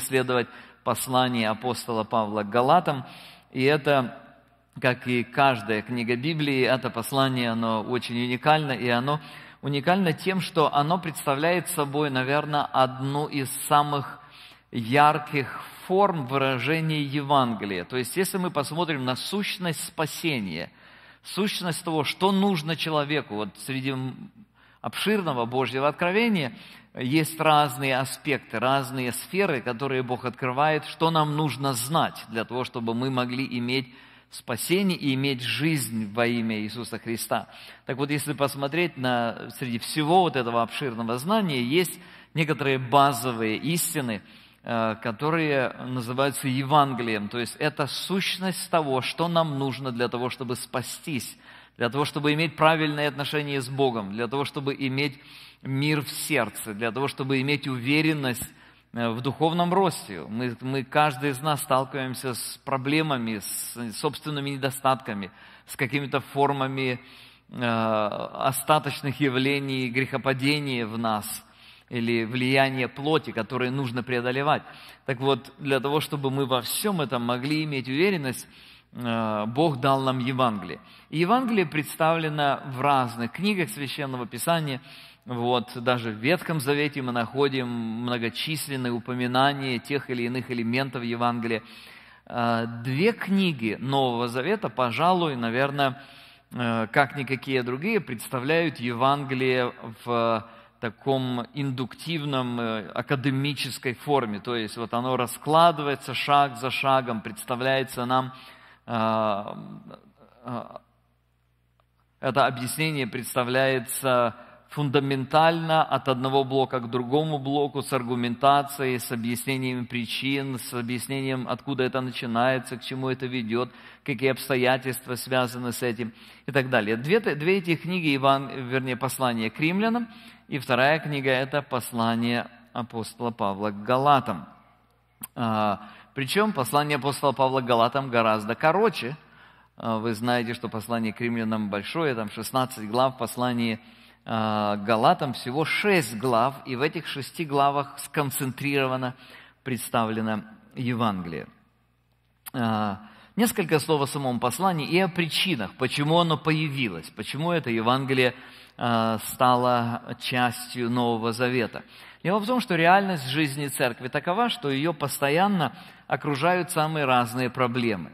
исследовать послание апостола Павла к Галатам. И это, как и каждая книга Библии, это послание, оно очень уникально, и оно уникально тем, что оно представляет собой, наверное, одну из самых ярких форм выражения Евангелия. То есть, если мы посмотрим на сущность спасения, сущность того, что нужно человеку, вот среди обширного Божьего откровения – есть разные аспекты, разные сферы, которые Бог открывает, что нам нужно знать для того, чтобы мы могли иметь спасение и иметь жизнь во имя Иисуса Христа. Так вот, если посмотреть на, среди всего вот этого обширного знания, есть некоторые базовые истины, э, которые называются Евангелием. То есть это сущность того, что нам нужно для того, чтобы спастись, для того, чтобы иметь правильные отношения с Богом, для того, чтобы иметь мир в сердце, для того, чтобы иметь уверенность э, в духовном росте. Мы, мы каждый из нас сталкиваемся с проблемами, с собственными недостатками, с какими-то формами э, остаточных явлений, грехопадения в нас или влияния плоти, которые нужно преодолевать. Так вот, для того, чтобы мы во всем этом могли иметь уверенность, э, Бог дал нам Евангелие. И Евангелие представлено в разных книгах Священного Писания – вот, даже в Ветхом Завете мы находим многочисленные упоминания тех или иных элементов Евангелия. Э, две книги Нового Завета, пожалуй, наверное, э, как никакие другие, представляют Евангелие в таком индуктивном э, академической форме. То есть вот оно раскладывается шаг за шагом, представляется нам это объяснение представляется фундаментально от одного блока к другому блоку с аргументацией, с объяснением причин, с объяснением, откуда это начинается, к чему это ведет, какие обстоятельства связаны с этим и так далее. Две, две эти книги, Иван, вернее, послание к римлянам, и вторая книга – это послание апостола Павла к Галатам. А, Причем послание апостола Павла к Галатам гораздо короче. А, вы знаете, что послание к римлянам большое, там 16 глав, послание к а, Галатам всего шесть глав, и в этих шести главах сконцентрировано представлено Евангелие. А, несколько слов о самом послании и о причинах, почему оно появилось, почему это Евангелие а, стало частью Нового Завета. Дело в том, что реальность жизни церкви такова, что ее постоянно окружают самые разные проблемы.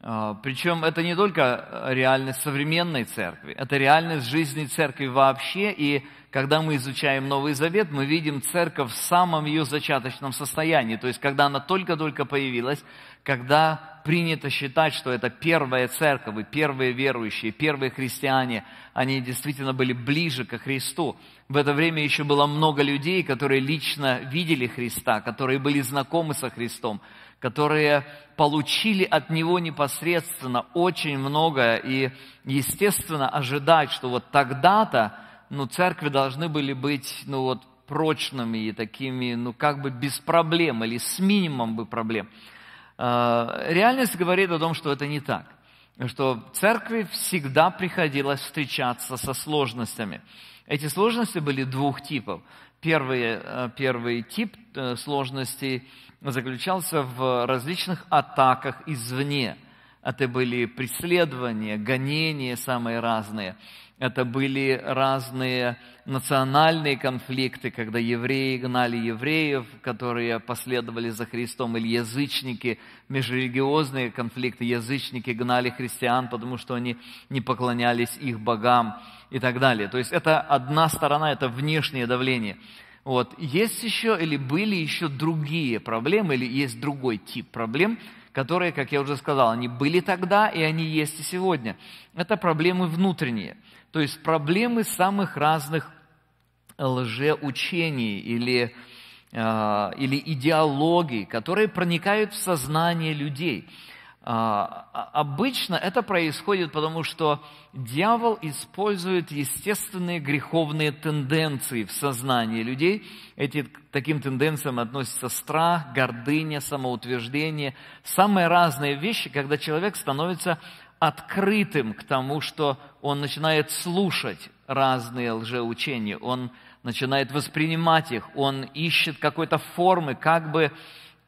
А, Причем это не только а, реальность современной церкви, это реальность жизни церкви вообще. И когда мы изучаем Новый Завет, мы видим церковь в самом ее зачаточном состоянии, то есть когда она только-только появилась, когда принято считать, что это первая церковь, и первые верующие, первые христиане, они действительно были ближе ко Христу. В это время еще было много людей, которые лично видели Христа, которые были знакомы со Христом, которые получили от него непосредственно очень многое, и, естественно, ожидать, что вот тогда-то, ну, церкви должны были быть, ну, вот, прочными и такими, ну, как бы без проблем или с минимумом бы проблем. Э, реальность говорит о том, что это не так, что церкви всегда приходилось встречаться со сложностями. Эти сложности были двух типов. Первый, э, первый тип э, сложностей – заключался в различных атаках извне. Это были преследования, гонения самые разные. Это были разные национальные конфликты, когда евреи гнали евреев, которые последовали за Христом, или язычники, межрелигиозные конфликты, язычники гнали христиан, потому что они не поклонялись их богам и так далее. То есть это одна сторона, это внешнее давление – вот. Есть еще или были еще другие проблемы, или есть другой тип проблем, которые, как я уже сказал, они были тогда, и они есть и сегодня. Это проблемы внутренние, то есть проблемы самых разных лжеучений или, э, или идеологий, которые проникают в сознание людей – а, а, обычно это происходит потому, что дьявол использует естественные греховные тенденции в сознании людей. Эти, к таким тенденциям относятся страх, гордыня, самоутверждение. Самые разные вещи, когда человек становится открытым к тому, что он начинает слушать разные лжеучения, он начинает воспринимать их, он ищет какой-то формы, как бы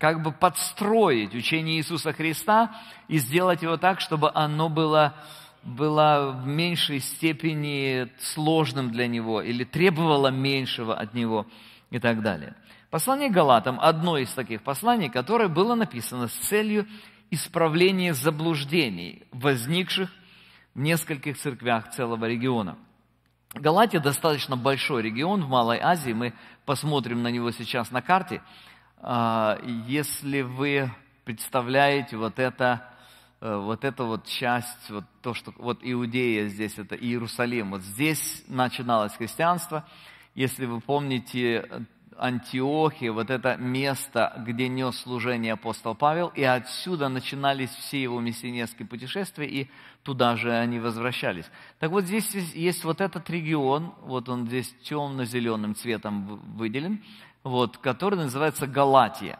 как бы подстроить учение Иисуса Христа и сделать его так, чтобы оно было, было в меньшей степени сложным для него или требовало меньшего от него и так далее. Послание Галатам – одно из таких посланий, которое было написано с целью исправления заблуждений, возникших в нескольких церквях целого региона. Галатия достаточно большой регион в Малой Азии, мы посмотрим на него сейчас на карте – а, если вы представляете вот это, э, вот эту вот часть, вот то, что вот Иудея здесь, это Иерусалим, вот здесь начиналось христианство. Если вы помните э, Антиохия, вот это место, где нес служение апостол Павел, и отсюда начинались все его миссионерские путешествия, и туда же они возвращались. Так вот здесь есть вот этот регион, вот он здесь темно-зеленым цветом выделен, вот, который называется Галатия.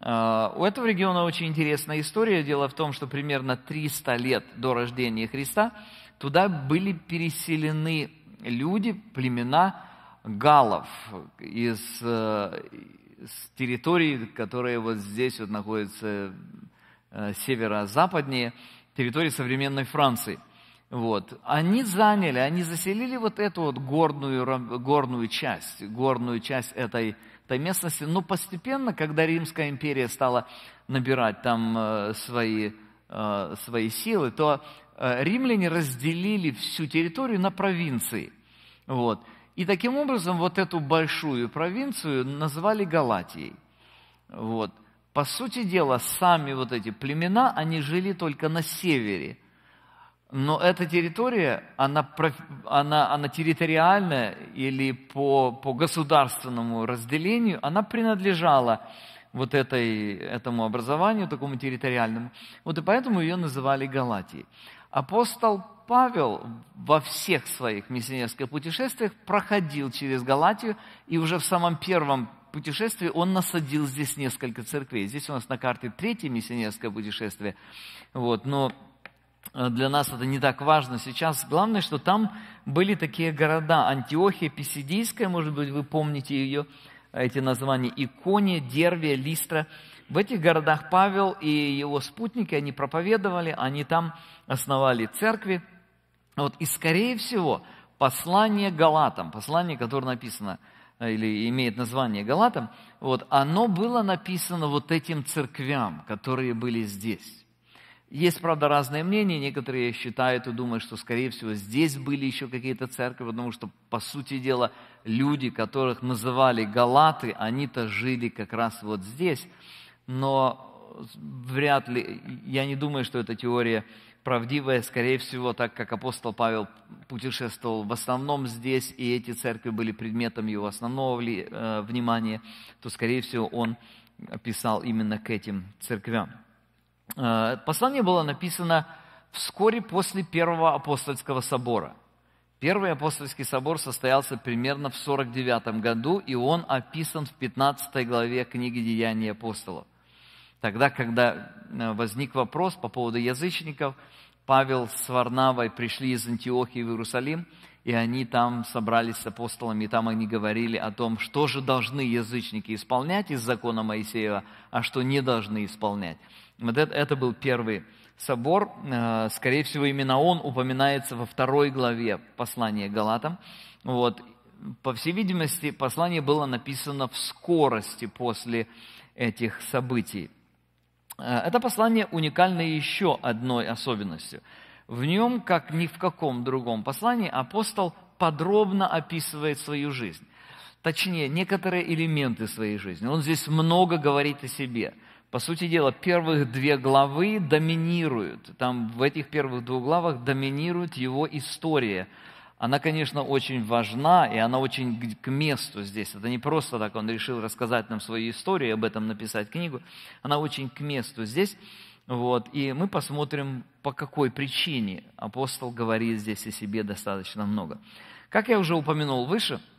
А, у этого региона очень интересная история. Дело в том, что примерно 300 лет до рождения Христа туда были переселены люди, племена галов из, э, из территории, которая вот здесь вот находится э, северо-западнее, территории современной Франции. Вот. Они заняли, они заселили вот эту вот горную, горную часть, горную часть этой той местности. Но постепенно, когда Римская империя стала набирать там э, свои, э, свои силы, то э, римляне разделили всю территорию на провинции. Вот. И таким образом вот эту большую провинцию назвали Галатией. Вот. По сути дела, сами вот эти племена, они жили только на севере – но эта территория, она, она, она территориальная или по, по государственному разделению, она принадлежала вот этой, этому образованию, такому территориальному. Вот и поэтому ее называли Галатией. Апостол Павел во всех своих миссионерских путешествиях проходил через Галатию, и уже в самом первом путешествии он насадил здесь несколько церквей. Здесь у нас на карте третье миссионерское путешествие. Вот, но Э, для нас это не так важно сейчас. Главное, что там были такие города. Антиохия Писидийская, может быть, вы помните ее, эти названия. Икония, Дервия, Листра. В этих городах Павел и его спутники, они проповедовали, они там основали церкви. Вот, и, скорее всего, послание Галатам, послание, которое написано э, или имеет название Галатам, вот, оно было написано вот этим церквям, которые были здесь. Есть, правда, разные мнения. Некоторые считают и думают, что, скорее всего, здесь были еще какие-то церкви, потому что, по сути дела, люди, которых называли галаты, они-то жили как раз вот здесь. Но вряд ли, я не думаю, что эта теория правдивая, скорее всего, так как апостол Павел путешествовал в основном здесь, и эти церкви были предметом его основного э, внимания, то, скорее всего, он писал именно к этим церквям. Э, послание было написано вскоре после Первого апостольского собора. Первый апостольский собор состоялся примерно в 49 году, и он описан в 15 главе книги «Деяния апостолов». Тогда, когда э, возник вопрос по поводу язычников, Павел с Варнавой пришли из Антиохии в Иерусалим, и они там собрались с апостолами, и там они говорили о том, что же должны язычники исполнять из закона Моисеева, а что не должны исполнять. Вот это, это был первый собор. Э, скорее всего, именно он упоминается во второй главе послания Галатам. Вот. По всей видимости, послание было написано в скорости после этих событий. Э, это послание уникально еще одной особенностью. В нем, как ни в каком другом послании, апостол подробно описывает свою жизнь. Точнее, некоторые элементы своей жизни. Он здесь много говорит о себе – по сути дела, первых две главы доминируют. Там в этих первых двух главах доминирует его история. Она, конечно, очень важна, и она очень к месту здесь. Это не просто так он решил рассказать нам свою историю, об этом написать книгу. Она очень к месту здесь. Вот. И мы посмотрим, по какой причине апостол говорит здесь о себе достаточно много. Как я уже упомянул выше –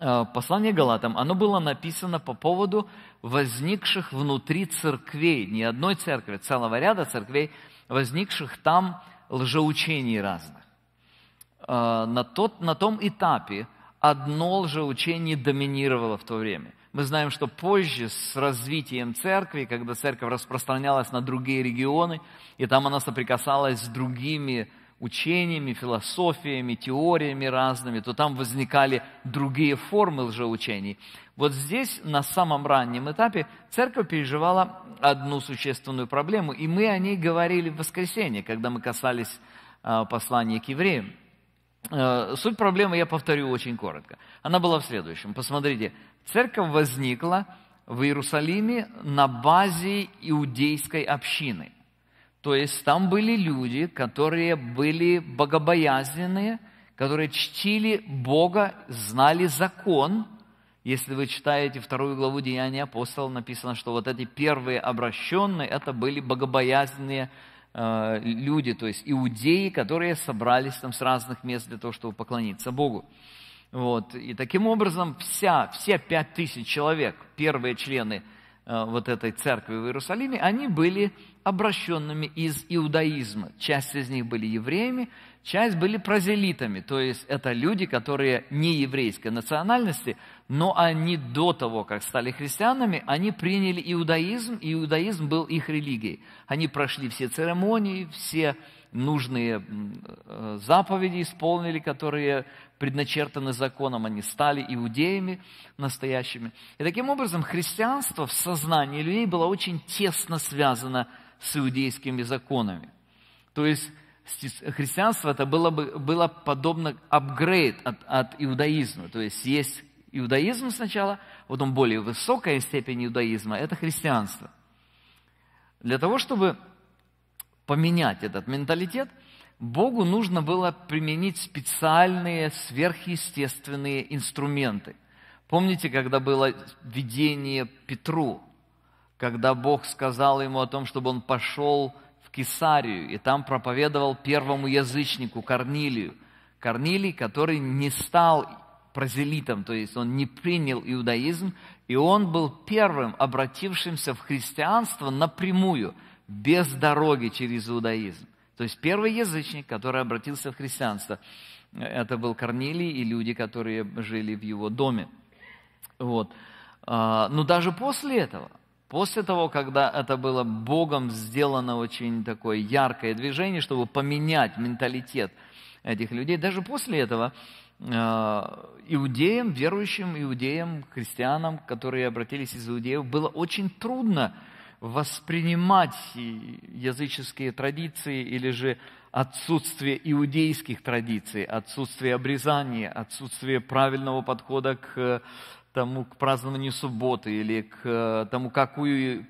Э, послание Галатам, оно было написано по поводу возникших внутри церквей, не одной церкви, целого ряда церквей, возникших там лжеучений разных. Э, на, тот, на том этапе одно лжеучение доминировало в то время. Мы знаем, что позже с развитием церкви, когда церковь распространялась на другие регионы, и там она соприкасалась с другими учениями, философиями, теориями разными, то там возникали другие формы лжеучений. Вот здесь, на самом раннем этапе, церковь переживала одну существенную проблему, и мы о ней говорили в воскресенье, когда мы касались а, послания к евреям. Э, суть проблемы я повторю очень коротко. Она была в следующем. Посмотрите, церковь возникла в Иерусалиме на базе иудейской общины – то есть там были люди, которые были богобоязненные, которые чтили Бога, знали закон. Если вы читаете вторую главу Деяния апостола, написано, что вот эти первые обращенные, это были богобоязненные э, люди, то есть иудеи, которые собрались там с разных мест для того, чтобы поклониться Богу. Вот. И таким образом вся, все пять тысяч человек, первые члены – Э, вот этой церкви в Иерусалиме, они были обращенными из иудаизма. Часть из них были евреями, часть были прозелитами, то есть это люди, которые не еврейской национальности, но они до того, как стали христианами, они приняли иудаизм, и иудаизм был их религией. Они прошли все церемонии, все нужные э, заповеди исполнили, которые предначертаны законом, они стали иудеями настоящими. И таким образом христианство в сознании людей было очень тесно связано с иудейскими законами. То есть христианство это было, бы, было подобно апгрейд от, от иудаизма. То есть есть иудаизм сначала, потом более высокая степень иудаизма – это христианство. Для того, чтобы поменять этот менталитет, Богу нужно было применить специальные сверхъестественные инструменты. Помните, когда было видение Петру, когда Бог сказал ему о том, чтобы он пошел в Кесарию и там проповедовал первому язычнику Корнилию. Корнилий, который не стал прозелитом, то есть он не принял иудаизм, и он был первым обратившимся в христианство напрямую – без дороги через иудаизм. То есть первый язычник, который обратился в христианство, это был Корнилий и люди, которые жили в его доме. Вот. А, но даже после этого, после того, когда это было Богом сделано очень такое яркое движение, чтобы поменять менталитет этих людей, даже после этого а, иудеям, верующим иудеям, христианам, которые обратились из иудеев, было очень трудно воспринимать языческие традиции или же отсутствие иудейских традиций, отсутствие обрезания, отсутствие правильного подхода к э, тому, к празднованию субботы или к э, тому, какую,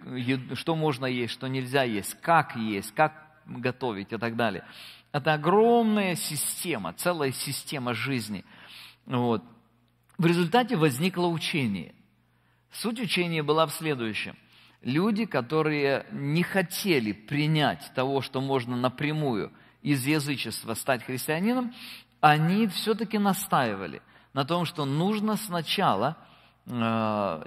что можно есть, что нельзя есть, как есть, как готовить и так далее. Это огромная система, целая система жизни. Вот. В результате возникло учение. Суть учения была в следующем – Люди, которые не хотели принять того, что можно напрямую из язычества стать христианином, они все-таки настаивали на том, что нужно сначала э,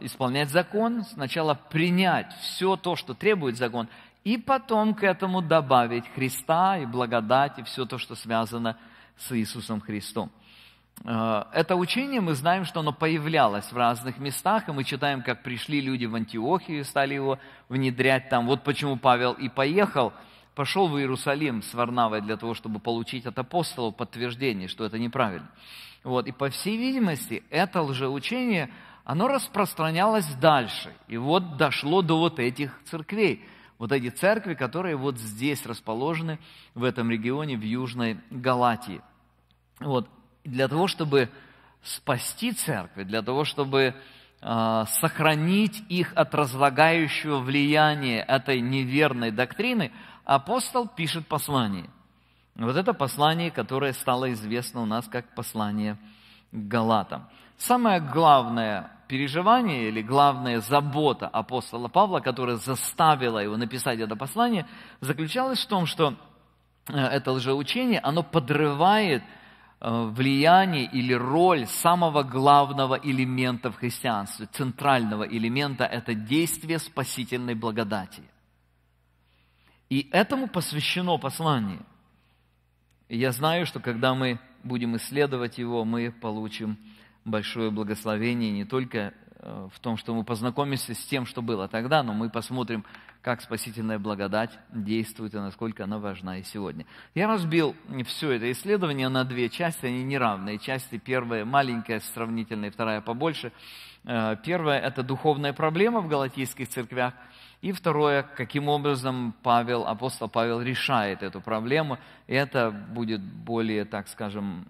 исполнять закон, сначала принять все то, что требует закон, и потом к этому добавить Христа и благодать и все то, что связано с Иисусом Христом. Э, это учение, мы знаем, что оно появлялось в разных местах, и мы читаем, как пришли люди в Антиохию и стали его внедрять там. Вот почему Павел и поехал, пошел в Иерусалим с Варнавой для того, чтобы получить от апостола подтверждение, что это неправильно. Вот. И по всей видимости, это лжеучение, оно распространялось дальше. И вот дошло до вот этих церквей. Вот эти церкви, которые вот здесь расположены, в этом регионе, в Южной Галатии. Вот для того, чтобы спасти церкви, для того, чтобы э, сохранить их от разлагающего влияния этой неверной доктрины, апостол пишет послание. Вот это послание, которое стало известно у нас как послание Галатам. Самое главное переживание или главная забота апостола Павла, которая заставила его написать это послание, заключалась в том, что э, это лжеучение, оно подрывает э, Э, влияние или роль самого главного элемента в христианстве, центрального элемента – это действие спасительной благодати. И этому посвящено послание. И я знаю, что когда мы будем исследовать его, мы получим большое благословение не только Э, в том, что мы познакомимся с тем, что было тогда, но мы посмотрим, как спасительная благодать действует и насколько она важна и сегодня. Я разбил все это исследование на две части, они неравные. Части первая маленькая, сравнительная, вторая побольше. Э, первая – это духовная проблема в галатийских церквях, и второе, каким образом Павел, апостол Павел решает эту проблему. это будет более, так скажем,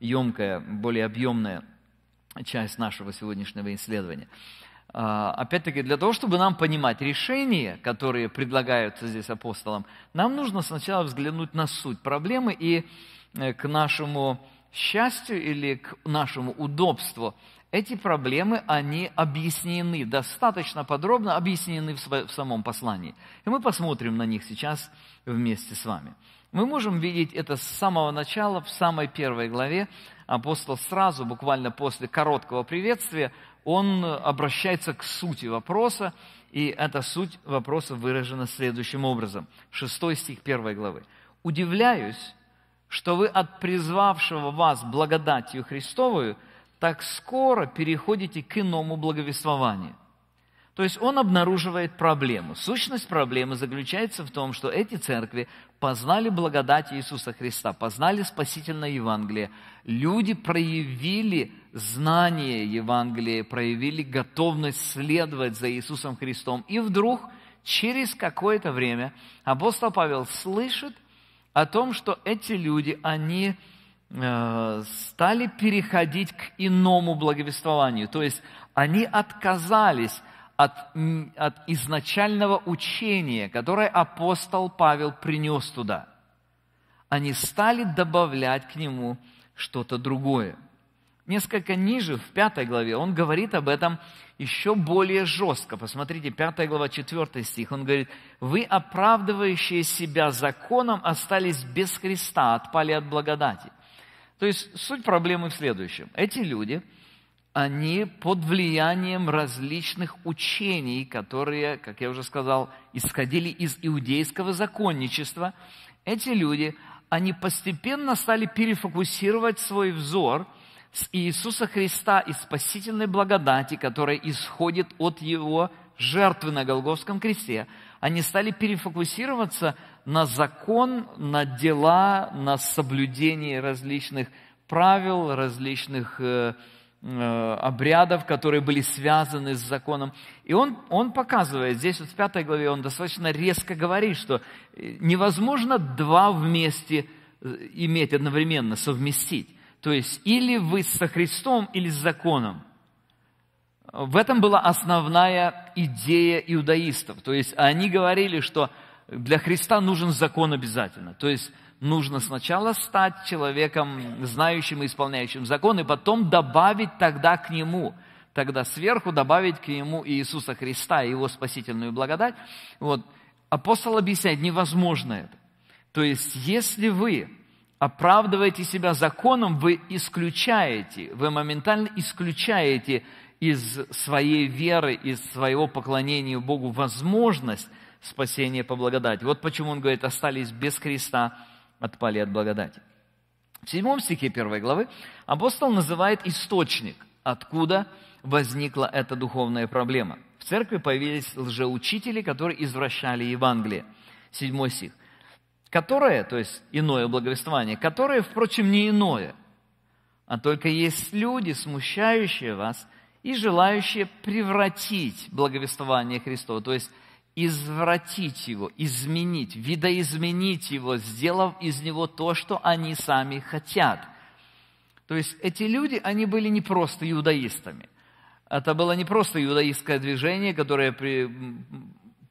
емкое, э, более объемное часть нашего сегодняшнего исследования. А, опять-таки, для того, чтобы нам понимать решения, которые предлагаются здесь апостолам, нам нужно сначала взглянуть на суть проблемы и э, к нашему счастью или к нашему удобству эти проблемы, они объяснены, достаточно подробно объяснены в, в самом послании. И мы посмотрим на них сейчас вместе с вами. Мы можем видеть это с самого начала, в самой первой главе, апостол сразу, буквально после короткого приветствия, он обращается к сути вопроса, и эта суть вопроса выражена следующим образом. шестой стих первой главы. «Удивляюсь, что вы от призвавшего вас благодатью Христовую так скоро переходите к иному благовествованию». То есть он обнаруживает проблему. Сущность проблемы заключается в том, что эти церкви познали благодать Иисуса Христа, познали спасительное Евангелие, люди проявили знание Евангелия, проявили готовность следовать за Иисусом Христом. И вдруг, через какое-то время, апостол Павел слышит о том, что эти люди, они э, стали переходить к иному благовествованию. То есть они отказались от, от изначального учения, которое апостол Павел принес туда. Они стали добавлять к нему что-то другое. Несколько ниже, в пятой главе, он говорит об этом еще более жестко. Посмотрите, пятая глава, четвертый стих. Он говорит, «Вы, оправдывающие себя законом, остались без Христа, отпали от благодати». То есть суть проблемы в следующем. Эти люди, они под влиянием различных учений, которые, как я уже сказал, исходили из иудейского законничества, эти люди – они постепенно стали перефокусировать свой взор с Иисуса Христа и спасительной благодати, которая исходит от Его жертвы на Голговском кресте. Они стали перефокусироваться на закон, на дела, на соблюдение различных правил, различных э, Э, обрядов, которые были связаны с законом. И он, он показывает, здесь вот в пятой главе он достаточно резко говорит, что э, невозможно два вместе э, иметь одновременно, совместить. То есть или вы со Христом, или с законом. В этом была основная идея иудаистов. То есть они говорили, что для Христа нужен закон обязательно. То есть нужно сначала стать человеком, знающим и исполняющим закон, и потом добавить тогда к нему, тогда сверху добавить к нему Иисуса Христа и его спасительную благодать. Вот. Апостол объясняет, невозможно это. То есть, если вы оправдываете себя законом, вы исключаете, вы моментально исключаете из своей веры, из своего поклонения Богу возможность спасения по благодати. Вот почему он говорит, остались без Христа отпали от благодати. В седьмом стихе первой главы апостол называет источник, откуда возникла эта духовная проблема. В церкви появились лжеучители, которые извращали Евангелие. Седьмой стих. Которое, то есть иное благовествование, которое, впрочем, не иное, а только есть люди, смущающие вас и желающие превратить благовествование Христова, то есть извратить его, изменить, видоизменить его, сделав из него то, что они сами хотят. То есть эти люди, они были не просто иудаистами. Это было не просто иудаистское движение, которое при,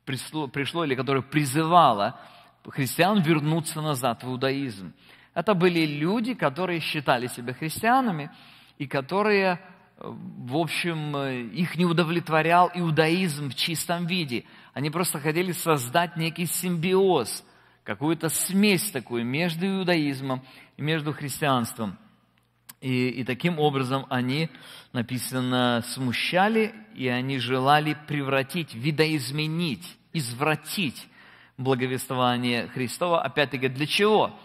пришло, пришло или которое призывало христиан вернуться назад в иудаизм. Это были люди, которые считали себя христианами и которые, э, в общем, э, их не удовлетворял иудаизм в чистом виде – они просто хотели создать некий симбиоз, какую-то смесь такую между иудаизмом и между христианством. И, и таким образом они, написано, смущали, и они желали превратить, видоизменить, извратить благовествование Христова. Опять-таки, для чего?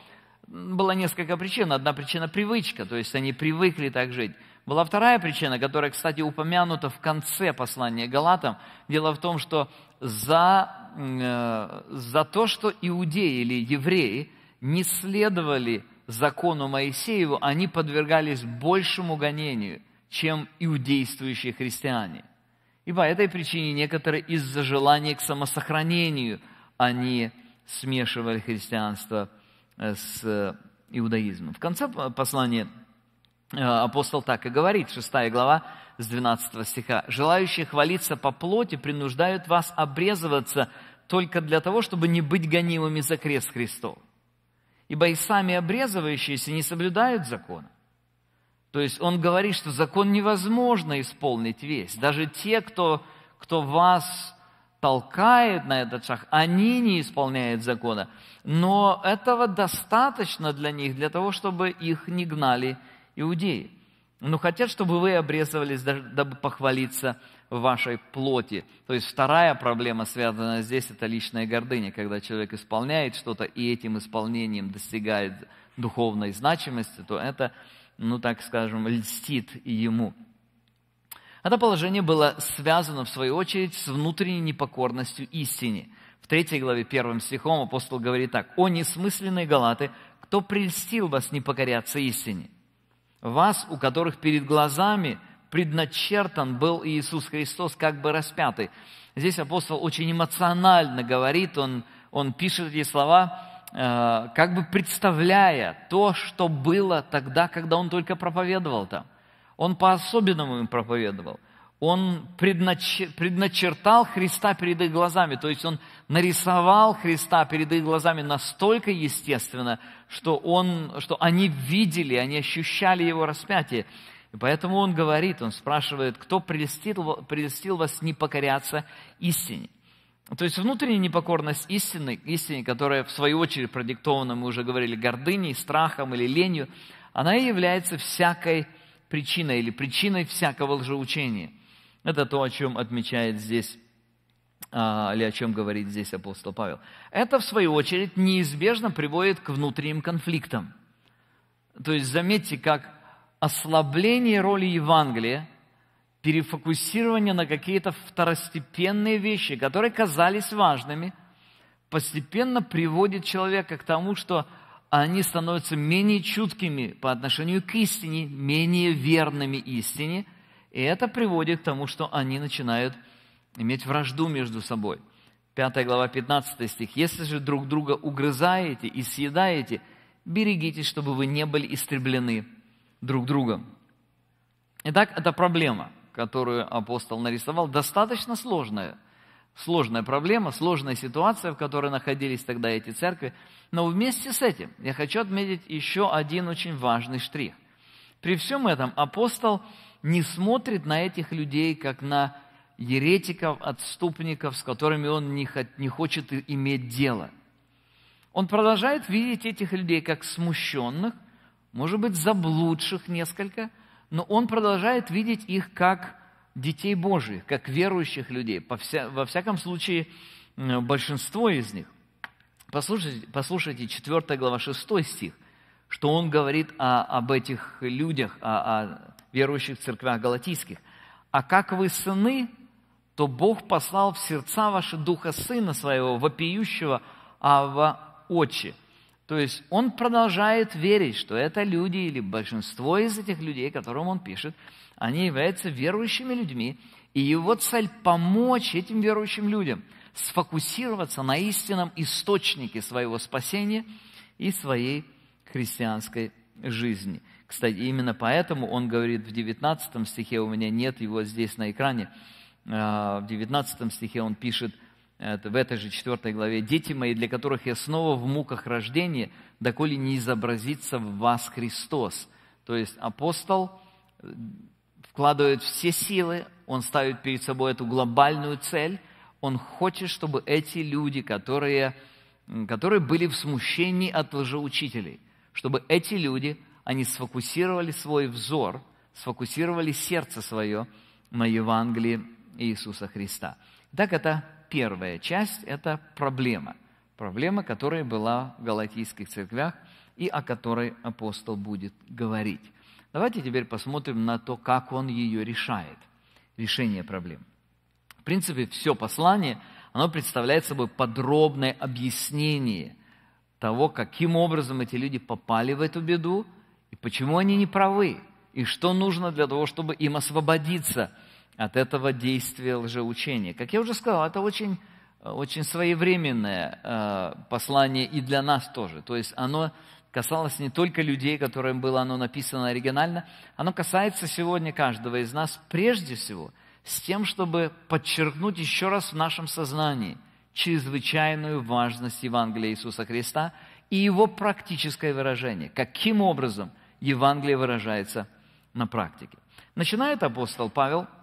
Было несколько причин. Одна причина – привычка, то есть они привыкли так жить. Была вторая причина, которая, кстати, упомянута в конце послания Галатам. Дело в том, что за, э, за то, что иудеи или евреи не следовали закону Моисееву, они подвергались большему гонению, чем иудействующие христиане. И по этой причине некоторые из-за желания к самосохранению они смешивали христианство э, с э, иудаизмом. В конце послания апостол так и говорит, 6 глава, с 12 стиха. «Желающие хвалиться по плоти принуждают вас обрезываться только для того, чтобы не быть гонимыми за крест Христов. Ибо и сами обрезывающиеся не соблюдают закона. То есть он говорит, что закон невозможно исполнить весь. Даже те, кто, кто вас толкает на этот шаг, они не исполняют закона. Но этого достаточно для них, для того, чтобы их не гнали иудеи но хотят, чтобы вы обрезывались, дабы похвалиться в вашей плоти. То есть вторая проблема, связанная здесь, это личная гордыня, когда человек исполняет что-то и этим исполнением достигает духовной значимости, то это, ну так скажем, льстит ему. Это положение было связано, в свою очередь, с внутренней непокорностью истине. В третьей главе первым стихом апостол говорит так. «О несмысленные галаты, кто прельстил вас не покоряться истине?» вас, у которых перед глазами предначертан был Иисус Христос как бы распятый». Здесь апостол очень эмоционально говорит, он, он пишет эти слова, э, как бы представляя то, что было тогда, когда он только проповедовал там. Он по-особенному им проповедовал. Он предначертал Христа перед их глазами, то есть он нарисовал Христа перед их глазами настолько естественно, что, он, что они видели, они ощущали его распятие. И поэтому он говорит, он спрашивает, кто прелестил, прелестил вас не покоряться истине? То есть внутренняя непокорность истины, истине, которая в свою очередь продиктована, мы уже говорили, гордыней, страхом или ленью, она и является всякой причиной или причиной всякого лжеучения. Это то, о чем отмечает здесь а, или о чем говорит здесь апостол Павел. Это, в свою очередь, неизбежно приводит к внутренним конфликтам. То есть заметьте, как ослабление роли Евангелия, перефокусирование на какие-то второстепенные вещи, которые казались важными, постепенно приводит человека к тому, что они становятся менее чуткими по отношению к истине, менее верными истине, и это приводит к тому, что они начинают иметь вражду между собой. 5 глава 15 стих. «Если же друг друга угрызаете и съедаете, берегитесь, чтобы вы не были истреблены друг другом». Итак, это проблема, которую апостол нарисовал, достаточно сложная. Сложная проблема, сложная ситуация, в которой находились тогда эти церкви. Но вместе с этим я хочу отметить еще один очень важный штрих. При всем этом апостол не смотрит на этих людей как на еретиков, отступников, с которыми он не, не хочет иметь дело. Он продолжает видеть этих людей как смущенных, может быть, заблудших несколько, но он продолжает видеть их как детей Божьих, как верующих людей, по вся, во всяком случае, большинство из них. Послушайте, послушайте 4 глава 6 стих, что он говорит о, об этих людях, о, о верующих в церквях галатийских. «А как вы сыны, то Бог послал в сердца ваши Духа Сына Своего, вопиющего Ава Очи. То есть он продолжает верить, что это люди или большинство из этих людей, которым он пишет, они являются верующими людьми, и его цель – помочь этим верующим людям сфокусироваться на истинном источнике своего спасения и своей христианской жизни. Кстати, именно поэтому он говорит в 19 стихе, у меня нет его здесь на экране, Э, в 19 стихе он пишет, это в этой же 4 главе, «Дети мои, для которых я снова в муках рождения, доколе не изобразится в вас Христос». То есть апостол э, вкладывает все силы, он ставит перед собой эту глобальную цель, он хочет, чтобы эти люди, которые, которые были в смущении от лжеучителей, чтобы эти люди, они сфокусировали свой взор, сфокусировали сердце свое на Евангелии Иисуса Христа. Так это первая часть, это проблема. Проблема, которая была в галатийских церквях и о которой апостол будет говорить. Давайте теперь посмотрим на то, как он ее решает, решение проблем. В принципе, все послание, оно представляет собой подробное объяснение того, каким образом эти люди попали в эту беду, и почему они не правы, и что нужно для того, чтобы им освободиться от этого действия лжеучения. Как я уже сказал, это очень, очень своевременное э, послание и для нас тоже. То есть оно касалось не только людей, которым было оно написано оригинально, оно касается сегодня каждого из нас прежде всего с тем, чтобы подчеркнуть еще раз в нашем сознании чрезвычайную важность Евангелия Иисуса Христа и его практическое выражение, каким образом Евангелие выражается на практике. Начинает апостол Павел –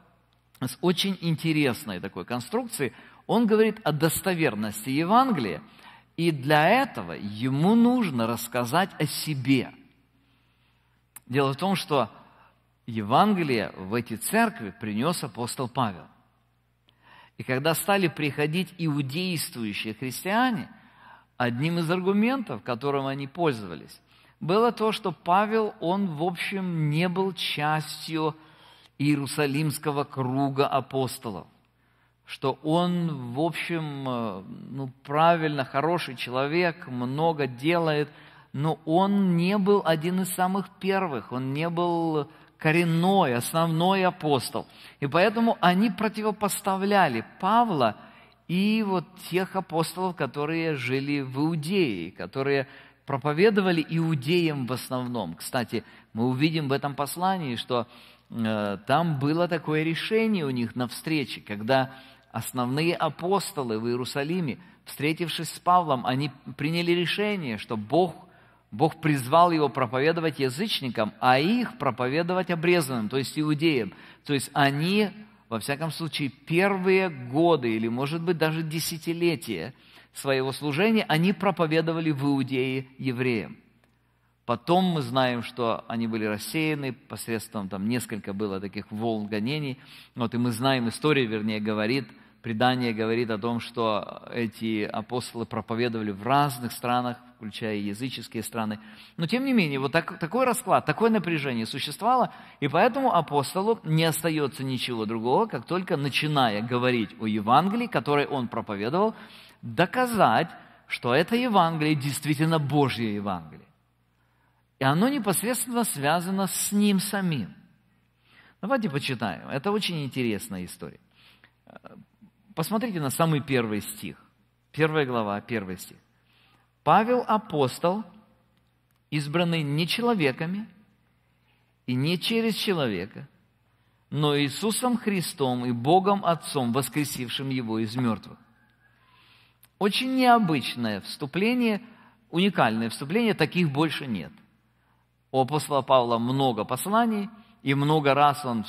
с очень интересной такой конструкцией. Он говорит о достоверности Евангелия, и для этого ему нужно рассказать о себе. Дело в том, что Евангелие в эти церкви принес апостол Павел. И когда стали приходить иудействующие христиане, одним из аргументов, которым они пользовались, было то, что Павел, он, в общем, не был частью Иерусалимского круга апостолов, что он, в общем, э, ну, правильно, хороший человек, много делает, но он не был один из самых первых, он не был коренной, основной апостол. И поэтому они противопоставляли Павла и вот тех апостолов, которые жили в Иудее, которые проповедовали иудеям в основном. Кстати, мы увидим в этом послании, что Э, там было такое решение у них на встрече, когда основные апостолы в Иерусалиме, встретившись с Павлом, они приняли решение, что Бог, Бог призвал его проповедовать язычникам, а их проповедовать обрезанным, то есть иудеям. То есть они, во всяком случае, первые годы или, может быть, даже десятилетия своего служения, они проповедовали в Иудее евреям. Потом мы знаем, что они были рассеяны посредством, там несколько было таких волн гонений. Вот, и мы знаем, история, вернее, говорит, предание говорит о том, что эти апостолы проповедовали в разных странах, включая языческие страны. Но тем не менее, вот так, такой расклад, такое напряжение существовало, и поэтому апостолу не остается ничего другого, как только начиная говорить о Евангелии, которое он проповедовал, доказать, что это Евангелие действительно Божье Евангелие и оно непосредственно связано с ним самим. Давайте почитаем. Это очень интересная история. Посмотрите на самый первый стих. Первая глава, первый стих. Павел апостол, избранный не человеками и не через человека, но Иисусом Христом и Богом Отцом, воскресившим Его из мертвых. Очень необычное вступление, уникальное вступление, таких больше нет – у апостола Павла много посланий, и много раз он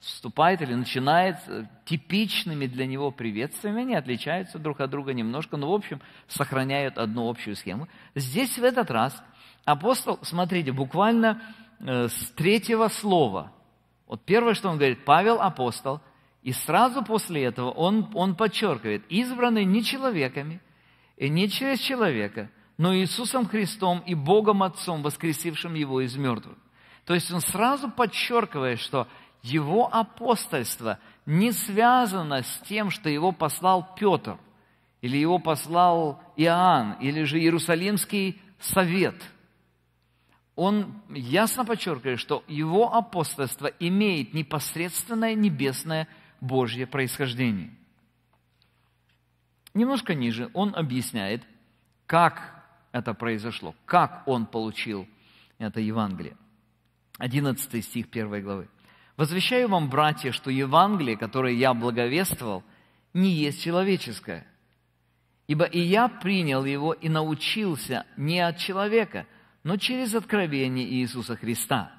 вступает или начинает э, типичными для него приветствиями, они отличаются друг от друга немножко, но в общем сохраняют одну общую схему. Здесь в этот раз апостол, смотрите, буквально э, с третьего слова, вот первое, что он говорит, Павел апостол, и сразу после этого он, он подчеркивает, избранный не человеками и не через человека – но Иисусом Христом и Богом Отцом, воскресившим Его из мертвых. То есть он сразу подчеркивает, что его апостольство не связано с тем, что его послал Петр, или его послал Иоанн, или же Иерусалимский совет. Он ясно подчеркивает, что его апостольство имеет непосредственное небесное Божье происхождение. Немножко ниже он объясняет, как это произошло, как он получил это Евангелие. 11 стих 1 главы. «Возвещаю вам, братья, что Евангелие, которое я благовествовал, не есть человеческое, ибо и я принял его и научился не от человека, но через откровение Иисуса Христа»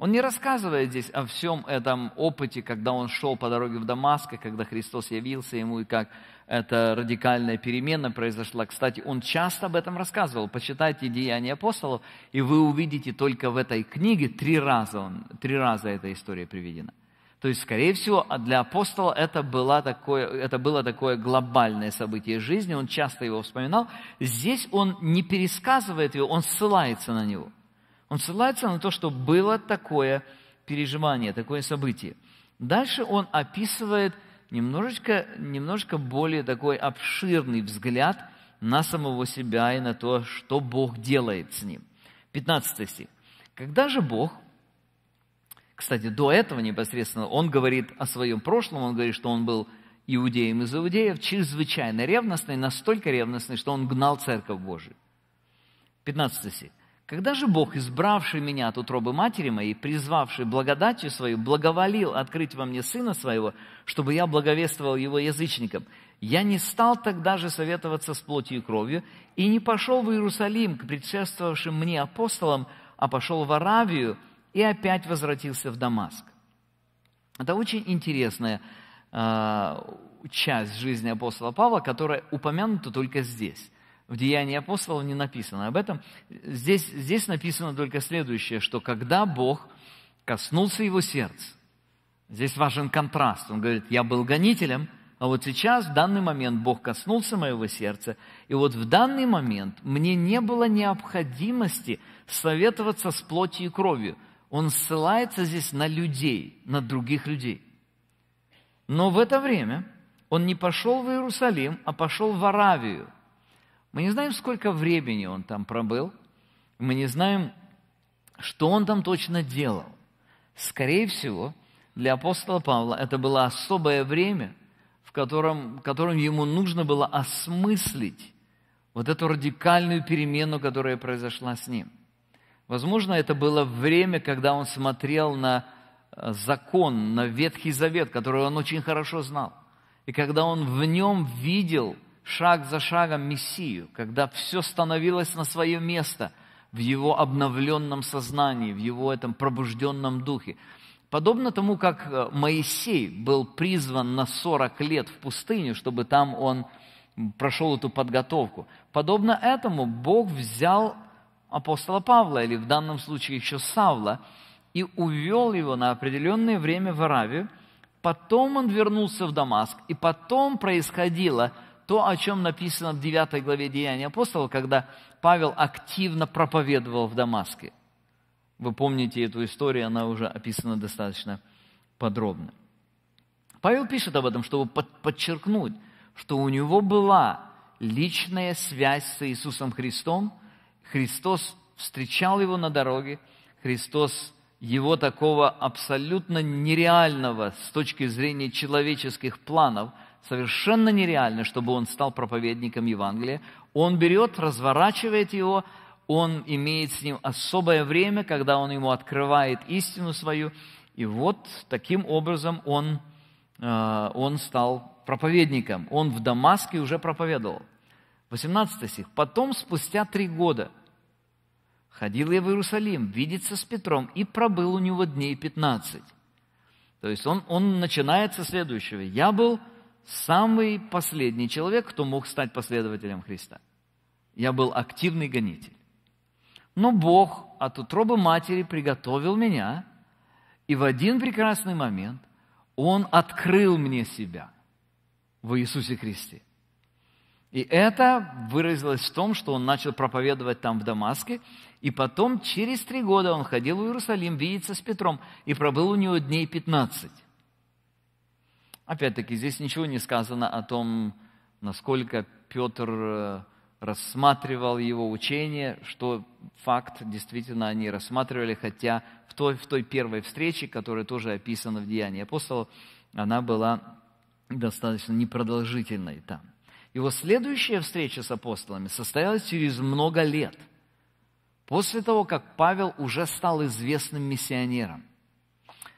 Он не рассказывает здесь о всем этом опыте, когда он шел по дороге в Дамаск, когда Христос явился ему и как эта радикальная перемена произошла. Кстати, он часто об этом рассказывал. Почитайте «Деяния апостолов», и вы увидите только в этой книге три раза, он, три раза эта история приведена. То есть, скорее всего, для апостола это было, такое, это было такое глобальное событие жизни, он часто его вспоминал. Здесь он не пересказывает его, он ссылается на него – он ссылается на то, что было такое переживание, такое событие. Дальше он описывает немножечко, немножко более такой обширный взгляд на самого себя и на то, что Бог делает с ним. 15 стих. Когда же Бог, кстати, до этого непосредственно, он говорит о своем прошлом, он говорит, что он был иудеем из иудеев, чрезвычайно ревностный, настолько ревностный, что он гнал церковь Божию. 15 стих. Когда же Бог, избравший меня от утробы матери моей, призвавший благодатью свою, благоволил открыть во мне сына своего, чтобы я благовествовал его язычникам, я не стал тогда же советоваться с плотью и кровью и не пошел в Иерусалим к предшествовавшим мне апостолам, а пошел в Аравию и опять возвратился в Дамаск. Это очень интересная э, часть жизни апостола Павла, которая упомянута только здесь в Деянии апостолов не написано об этом. Здесь, здесь написано только следующее, что когда Бог коснулся его сердца, здесь важен контраст. Он говорит, я был гонителем, а вот сейчас, в данный момент, Бог коснулся моего сердца, и вот в данный момент мне не было необходимости советоваться с плотью и кровью. Он ссылается здесь на людей, на других людей. Но в это время он не пошел в Иерусалим, а пошел в Аравию – мы не знаем, сколько времени он там пробыл, мы не знаем, что он там точно делал. Скорее всего, для апостола Павла это было особое время, в котором, в котором ему нужно было осмыслить вот эту радикальную перемену, которая произошла с ним. Возможно, это было время, когда он смотрел на э, закон, на Ветхий Завет, который он очень хорошо знал. И когда он в нем видел – шаг за шагом Мессию, когда все становилось на свое место в его обновленном сознании, в его этом пробужденном духе. Подобно тому, как э, Моисей был призван на 40 лет в пустыню, чтобы там он прошел эту подготовку. Подобно этому Бог взял апостола Павла, или в данном случае еще Савла, и увел его на определенное время в Аравию. Потом он вернулся в Дамаск, и потом происходило – то, о чем написано в 9 главе Деяния апостола, когда Павел активно проповедовал в Дамаске. Вы помните эту историю, она уже описана достаточно подробно. Павел пишет об этом, чтобы подчеркнуть, что у него была личная связь с Иисусом Христом. Христос встречал его на дороге, Христос его такого абсолютно нереального с точки зрения человеческих планов – совершенно нереально, чтобы он стал проповедником Евангелия. Он берет, разворачивает его, он имеет с ним особое время, когда он ему открывает истину свою. И вот таким образом он, э, он стал проповедником. Он в Дамаске уже проповедовал. 18 стих. «Потом, спустя три года, ходил я в Иерусалим видеться с Петром и пробыл у него дней 15». То есть он, он начинается следующего. «Я был самый последний человек, кто мог стать последователем Христа. Я был активный гонитель. Но Бог от утробы матери приготовил меня, и в один прекрасный момент Он открыл мне себя в Иисусе Христе. И это выразилось в том, что он начал проповедовать там в Дамаске, и потом через три года он ходил в Иерусалим видеться с Петром и пробыл у него дней 15. Опять-таки, здесь ничего не сказано о том, насколько Петр э, рассматривал его учение, что факт, действительно, они рассматривали, хотя в той, в той первой встрече, которая тоже описана в Деянии апостолов, она была достаточно непродолжительной там. Его следующая встреча с апостолами состоялась через много лет, после того, как Павел уже стал известным миссионером.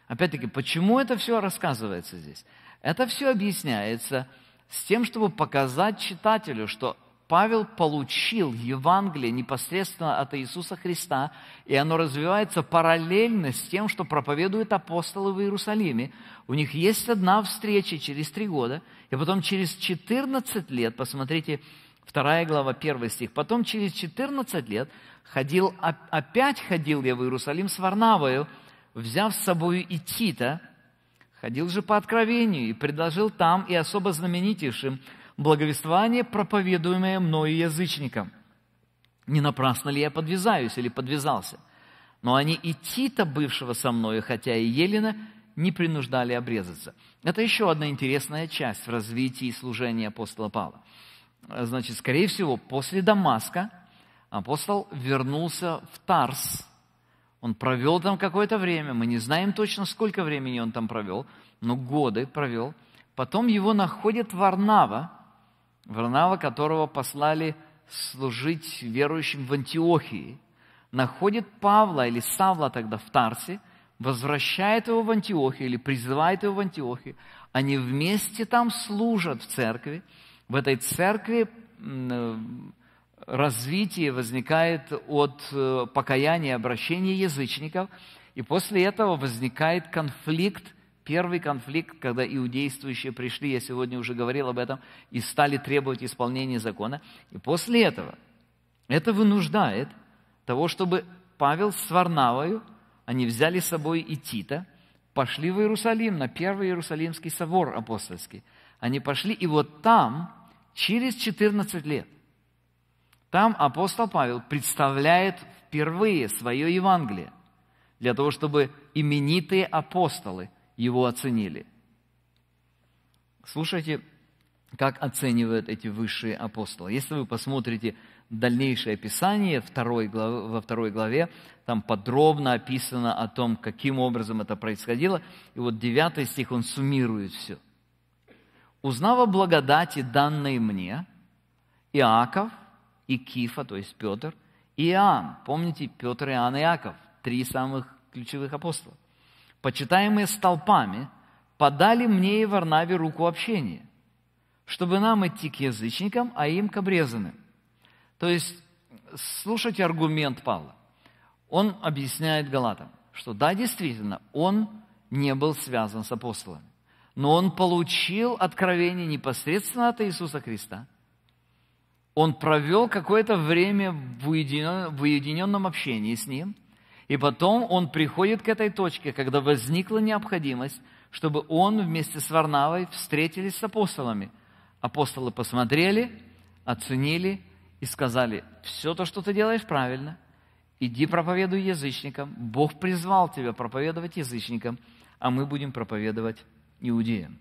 Опять-таки, почему это все рассказывается здесь? Это все объясняется с тем, чтобы показать читателю, что Павел получил Евангелие непосредственно от Иисуса Христа, и оно развивается параллельно с тем, что проповедуют апостолы в Иерусалиме. У них есть одна встреча через три года, и потом через 14 лет, посмотрите, вторая глава, первый стих, потом через 14 лет ходил, опять ходил я в Иерусалим с Варнавою, взяв с собой и Тита – Ходил же по откровению и предложил там и особо знаменитейшим благовествование, проповедуемое мною язычникам. Не напрасно ли я подвязаюсь или подвязался? Но они и Тита, бывшего со мною, хотя и Елена, не принуждали обрезаться. Это еще одна интересная часть в развитии служения апостола Павла. Значит, скорее всего, после Дамаска апостол вернулся в Тарс – он провел там какое-то время, мы не знаем точно, сколько времени он там провел, но годы провел. Потом его находит Варнава, Варнава, которого послали служить верующим в Антиохии. Находит Павла или Савла тогда в Тарсе, возвращает его в Антиохию или призывает его в Антиохию. Они вместе там служат в церкви. В этой церкви э, развитие возникает от э, покаяния, обращения язычников, и после этого возникает конфликт, первый конфликт, когда иудействующие пришли, я сегодня уже говорил об этом, и стали требовать исполнения закона. И после этого это вынуждает того, чтобы Павел с Варнавою, они взяли с собой и Тита, пошли в Иерусалим, на первый Иерусалимский собор апостольский. Они пошли, и вот там через 14 лет – там апостол Павел представляет впервые свое Евангелие, для того, чтобы именитые апостолы его оценили. Слушайте, как оценивают эти высшие апостолы. Если вы посмотрите дальнейшее описание второй главы, во второй главе, там подробно описано о том, каким образом это происходило. И вот 9 стих, он суммирует все. «Узнав о благодати, данной мне, Иаков, и Кифа, то есть Петр, и Иоанн. Помните, Петр, Иоанн и Иаков, три самых ключевых апостола. Почитаемые столпами подали мне и Варнаве руку общения, чтобы нам идти к язычникам, а им к обрезанным. То есть, слушайте аргумент Павла. Он объясняет Галатам, что да, действительно, он не был связан с апостолами, но он получил откровение непосредственно от Иисуса Христа – он провел какое-то время в уединенном, в уединенном общении с ним, и потом он приходит к этой точке, когда возникла необходимость, чтобы он вместе с Варнавой встретились с апостолами. Апостолы посмотрели, оценили и сказали, все то, что ты делаешь правильно, иди проповедуй язычникам, Бог призвал тебя проповедовать язычникам, а мы будем проповедовать иудеям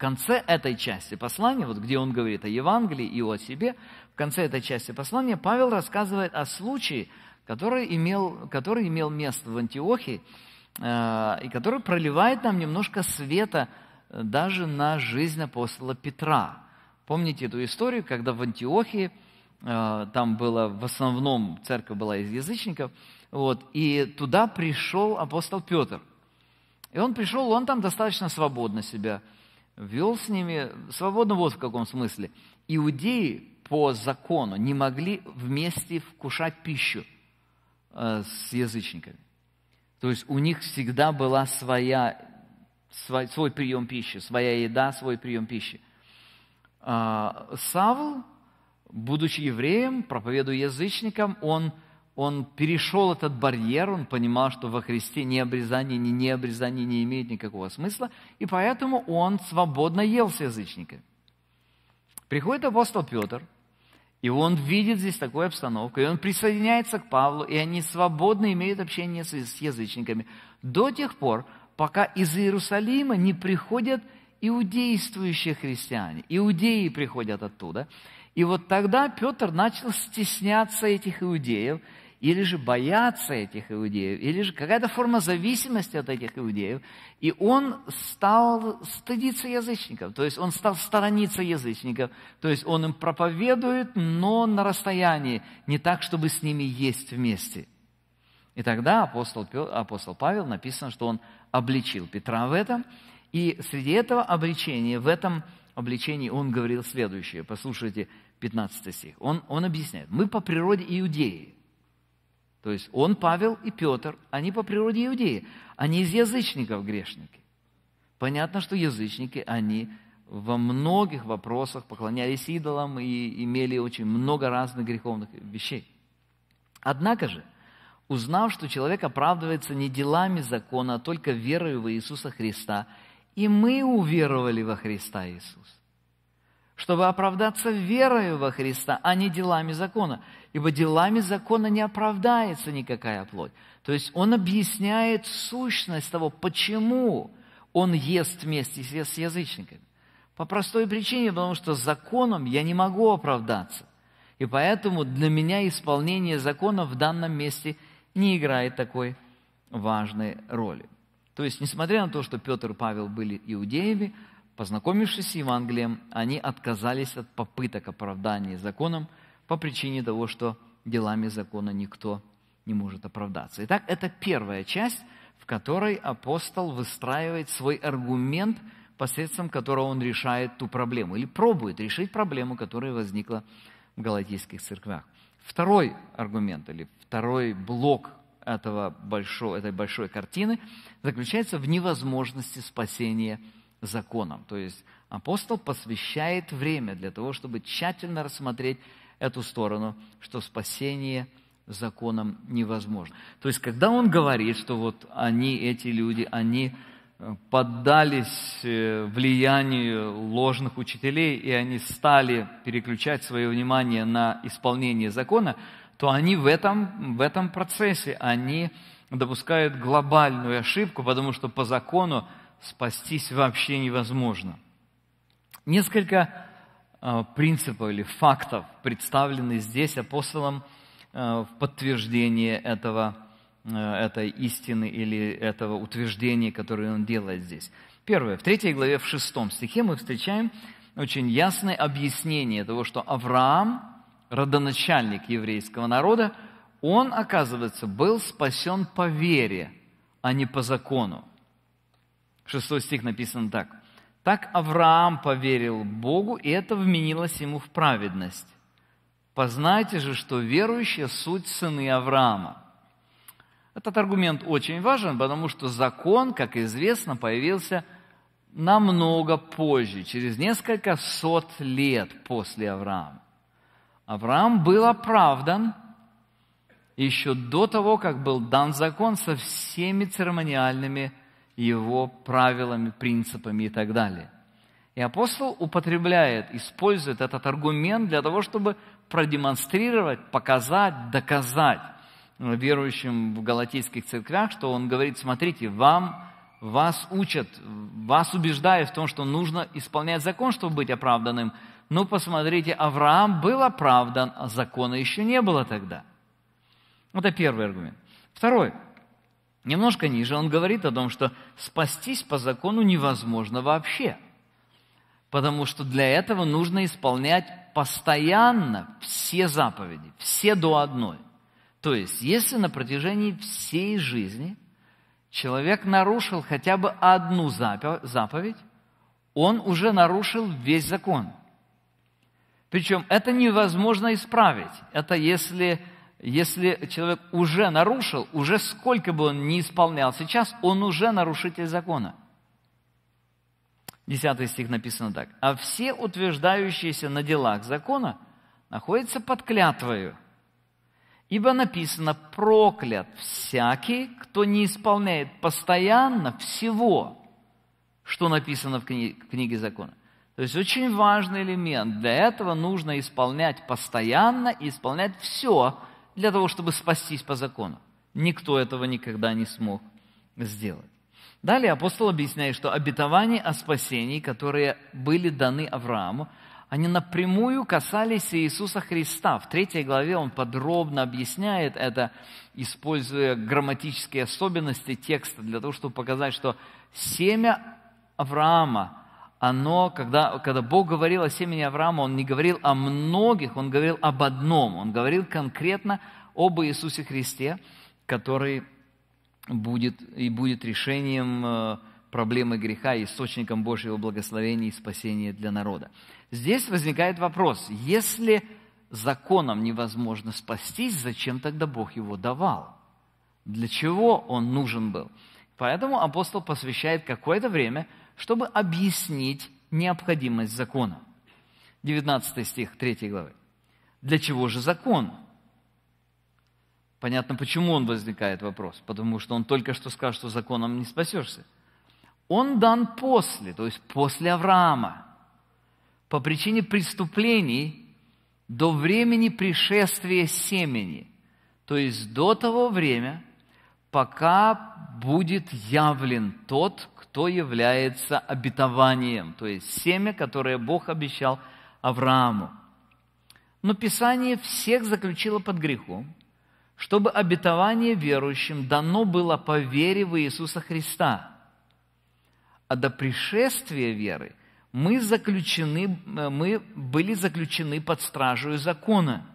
конце этой части послания, вот где он говорит о Евангелии и о себе, в конце этой части послания Павел рассказывает о случае, который имел, который имел место в Антиохии, э, и который проливает нам немножко света э, даже на жизнь апостола Петра. Помните эту историю, когда в Антиохии, э, там была в основном, церковь была из язычников, вот, и туда пришел апостол Петр. И он пришел, он там достаточно свободно себя вел с ними свободно вот в каком смысле. Иудеи по закону не могли вместе вкушать пищу э, с язычниками. То есть у них всегда была своя, свой, свой прием пищи, своя еда, свой прием пищи. А, Савл, будучи евреем, проповедуя язычникам, он он перешел этот барьер, он понимал, что во Христе ни обрезание, ни необрезание не имеет никакого смысла, и поэтому он свободно ел с язычниками. Приходит апостол Петр, и он видит здесь такую обстановку, и он присоединяется к Павлу, и они свободно имеют общение с, язычниками до тех пор, пока из Иерусалима не приходят иудействующие христиане. Иудеи приходят оттуда. И вот тогда Петр начал стесняться этих иудеев – или же боятся этих иудеев, или же какая-то форма зависимости от этих иудеев. И он стал стыдиться язычников, то есть он стал сторониться язычников, то есть он им проповедует, но на расстоянии, не так, чтобы с ними есть вместе. И тогда апостол, апостол Павел написано, что он обличил Петра в этом, и среди этого обличения, в этом обличении он говорил следующее, послушайте 15 стих, он, он объясняет, мы по природе иудеи, то есть он, Павел и Петр, они по природе иудеи, они из язычников грешники. Понятно, что язычники, они во многих вопросах поклонялись идолам и имели очень много разных греховных вещей. Однако же, узнав, что человек оправдывается не делами закона, а только верою в Иисуса Христа, и мы уверовали во Христа Иисуса чтобы оправдаться верою во Христа, а не делами закона. Ибо делами закона не оправдается никакая плоть. То есть он объясняет сущность того, почему он ест вместе с язычниками. По простой причине, потому что законом я не могу оправдаться. И поэтому для меня исполнение закона в данном месте не играет такой важной роли. То есть, несмотря на то, что Петр и Павел были иудеями, Познакомившись с Евангелием, они отказались от попыток оправдания законом по причине того, что делами закона никто не может оправдаться. Итак, это первая часть, в которой апостол выстраивает свой аргумент, посредством которого он решает ту проблему, или пробует решить проблему, которая возникла в галатийских церквях. Второй аргумент, или второй блок этого большой, этой большой картины заключается в невозможности спасения законом, То есть апостол посвящает время для того, чтобы тщательно рассмотреть эту сторону, что спасение законом невозможно. То есть, когда он говорит, что вот они, эти люди, они э, поддались э, влиянию ложных учителей, и они стали переключать свое внимание на исполнение закона, то они в этом, в этом процессе, они допускают глобальную ошибку, потому что по закону спастись вообще невозможно. Несколько а, принципов или фактов представлены здесь апостолом а, в подтверждение этого, а, этой истины или этого утверждения, которое он делает здесь. Первое. В третьей главе, в шестом стихе мы встречаем очень ясное объяснение того, что Авраам, родоначальник еврейского народа, он, оказывается, был спасен по вере, а не по закону. 6 стих написан так. «Так Авраам поверил Богу, и это вменилось ему в праведность. Познайте же, что верующие – суть сыны Авраама». Этот аргумент очень важен, потому что закон, как известно, появился намного позже, через несколько сот лет после Авраама. Авраам был оправдан еще до того, как был дан закон со всеми церемониальными его правилами, принципами и так далее. И апостол употребляет, использует этот аргумент для того, чтобы продемонстрировать, показать, доказать верующим в галатейских церквях, что он говорит, смотрите, вам, вас учат, вас убеждают в том, что нужно исполнять закон, чтобы быть оправданным. Но ну, посмотрите, Авраам был оправдан, а закона еще не было тогда. Вот это первый аргумент. Второй – Немножко ниже он говорит о том, что спастись по закону невозможно вообще, потому что для этого нужно исполнять постоянно все заповеди, все до одной. То есть, если на протяжении всей жизни человек нарушил хотя бы одну заповедь, он уже нарушил весь закон. Причем это невозможно исправить. Это если если человек уже нарушил, уже сколько бы он ни исполнял сейчас, он уже нарушитель закона. Десятый стих написано так. «А все утверждающиеся на делах закона находятся под клятвою, ибо написано «проклят всякий, кто не исполняет постоянно всего, что написано в книге, закона». То есть очень важный элемент. Для этого нужно исполнять постоянно и исполнять все, для того, чтобы спастись по закону. Никто этого никогда не смог сделать. Далее апостол объясняет, что обетования о спасении, которые были даны Аврааму, они напрямую касались Иисуса Христа. В третьей главе он подробно объясняет это, используя грамматические особенности текста для того, чтобы показать, что семя Авраама – оно, когда, когда Бог говорил о семени Авраама, Он не говорил о многих, Он говорил об одном. Он говорил конкретно об Иисусе Христе, который будет и будет решением э, проблемы греха, источником Божьего благословения и спасения для народа. Здесь возникает вопрос, если законом невозможно спастись, зачем тогда Бог его давал? Для чего он нужен был? Поэтому апостол посвящает какое-то время – чтобы объяснить необходимость закона. 19 стих 3 главы. Для чего же закон? Понятно, почему он возникает вопрос, потому что он только что сказал, что законом не спасешься. Он дан после, то есть после Авраама, по причине преступлений до времени пришествия семени, то есть до того времени, пока будет явлен тот, кто является обетованием, то есть семя, которое Бог обещал Аврааму. Но Писание всех заключило под грехом, чтобы обетование верующим дано было по вере в Иисуса Христа. А до пришествия веры мы, заключены, э, мы были заключены под стражу закона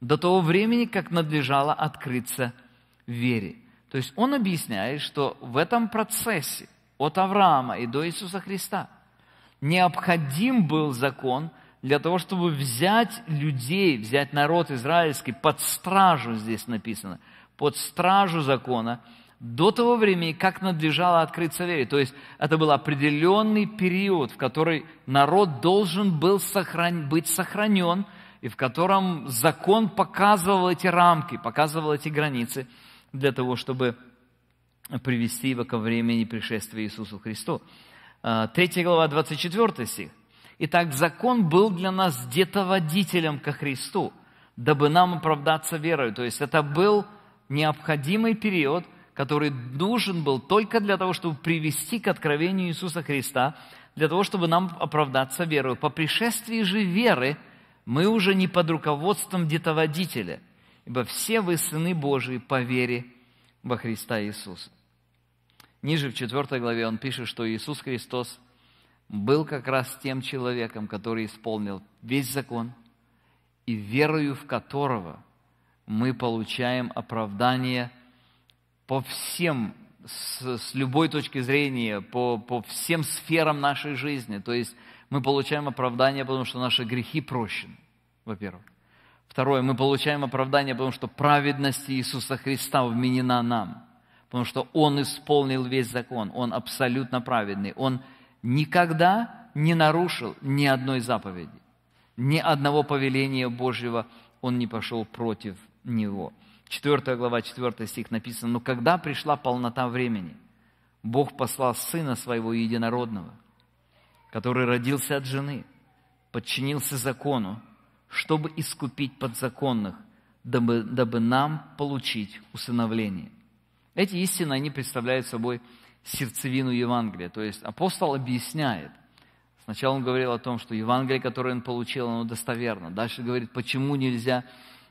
до того времени, как надлежало открыться вере. То есть он объясняет, что в этом процессе от Авраама и до Иисуса Христа необходим был закон для того, чтобы взять людей, взять народ израильский под стражу, здесь написано, под стражу закона до того времени, как надлежало открыться вере. То есть это был определенный период, в который народ должен был сохран... быть сохранен, и в котором закон показывал эти рамки, показывал эти границы – для того, чтобы привести его ко времени пришествия Иисуса Христа. Третья глава, 24 стих. «Итак, закон был для нас детоводителем ко Христу, дабы нам оправдаться верою». То есть это был необходимый период, который нужен был только для того, чтобы привести к откровению Иисуса Христа, для того, чтобы нам оправдаться верою. По пришествии же веры мы уже не под руководством детоводителя – ибо все вы сыны Божии по вере во Христа Иисуса». Ниже в 4 главе он пишет, что Иисус Христос был как раз тем человеком, который исполнил весь закон, и верою в которого мы получаем оправдание по всем, с, с любой точки зрения, по, по всем сферам нашей жизни. То есть мы получаем оправдание, потому что наши грехи прощены, во-первых. Второе, мы получаем оправдание, потому что праведность Иисуса Христа вменена нам. Потому что Он исполнил весь закон, Он абсолютно праведный. Он никогда не нарушил ни одной заповеди, ни одного повеления Божьего Он не пошел против Него. Четвертая глава, четвертый стих написано, «Но когда пришла полнота времени, Бог послал Сына Своего Единородного, который родился от жены, подчинился закону, чтобы искупить подзаконных, дабы, дабы нам получить усыновление. Эти истины, они представляют собой сердцевину Евангелия. То есть апостол объясняет. Сначала он говорил о том, что Евангелие, которое он получил, оно достоверно. Дальше говорит, почему нельзя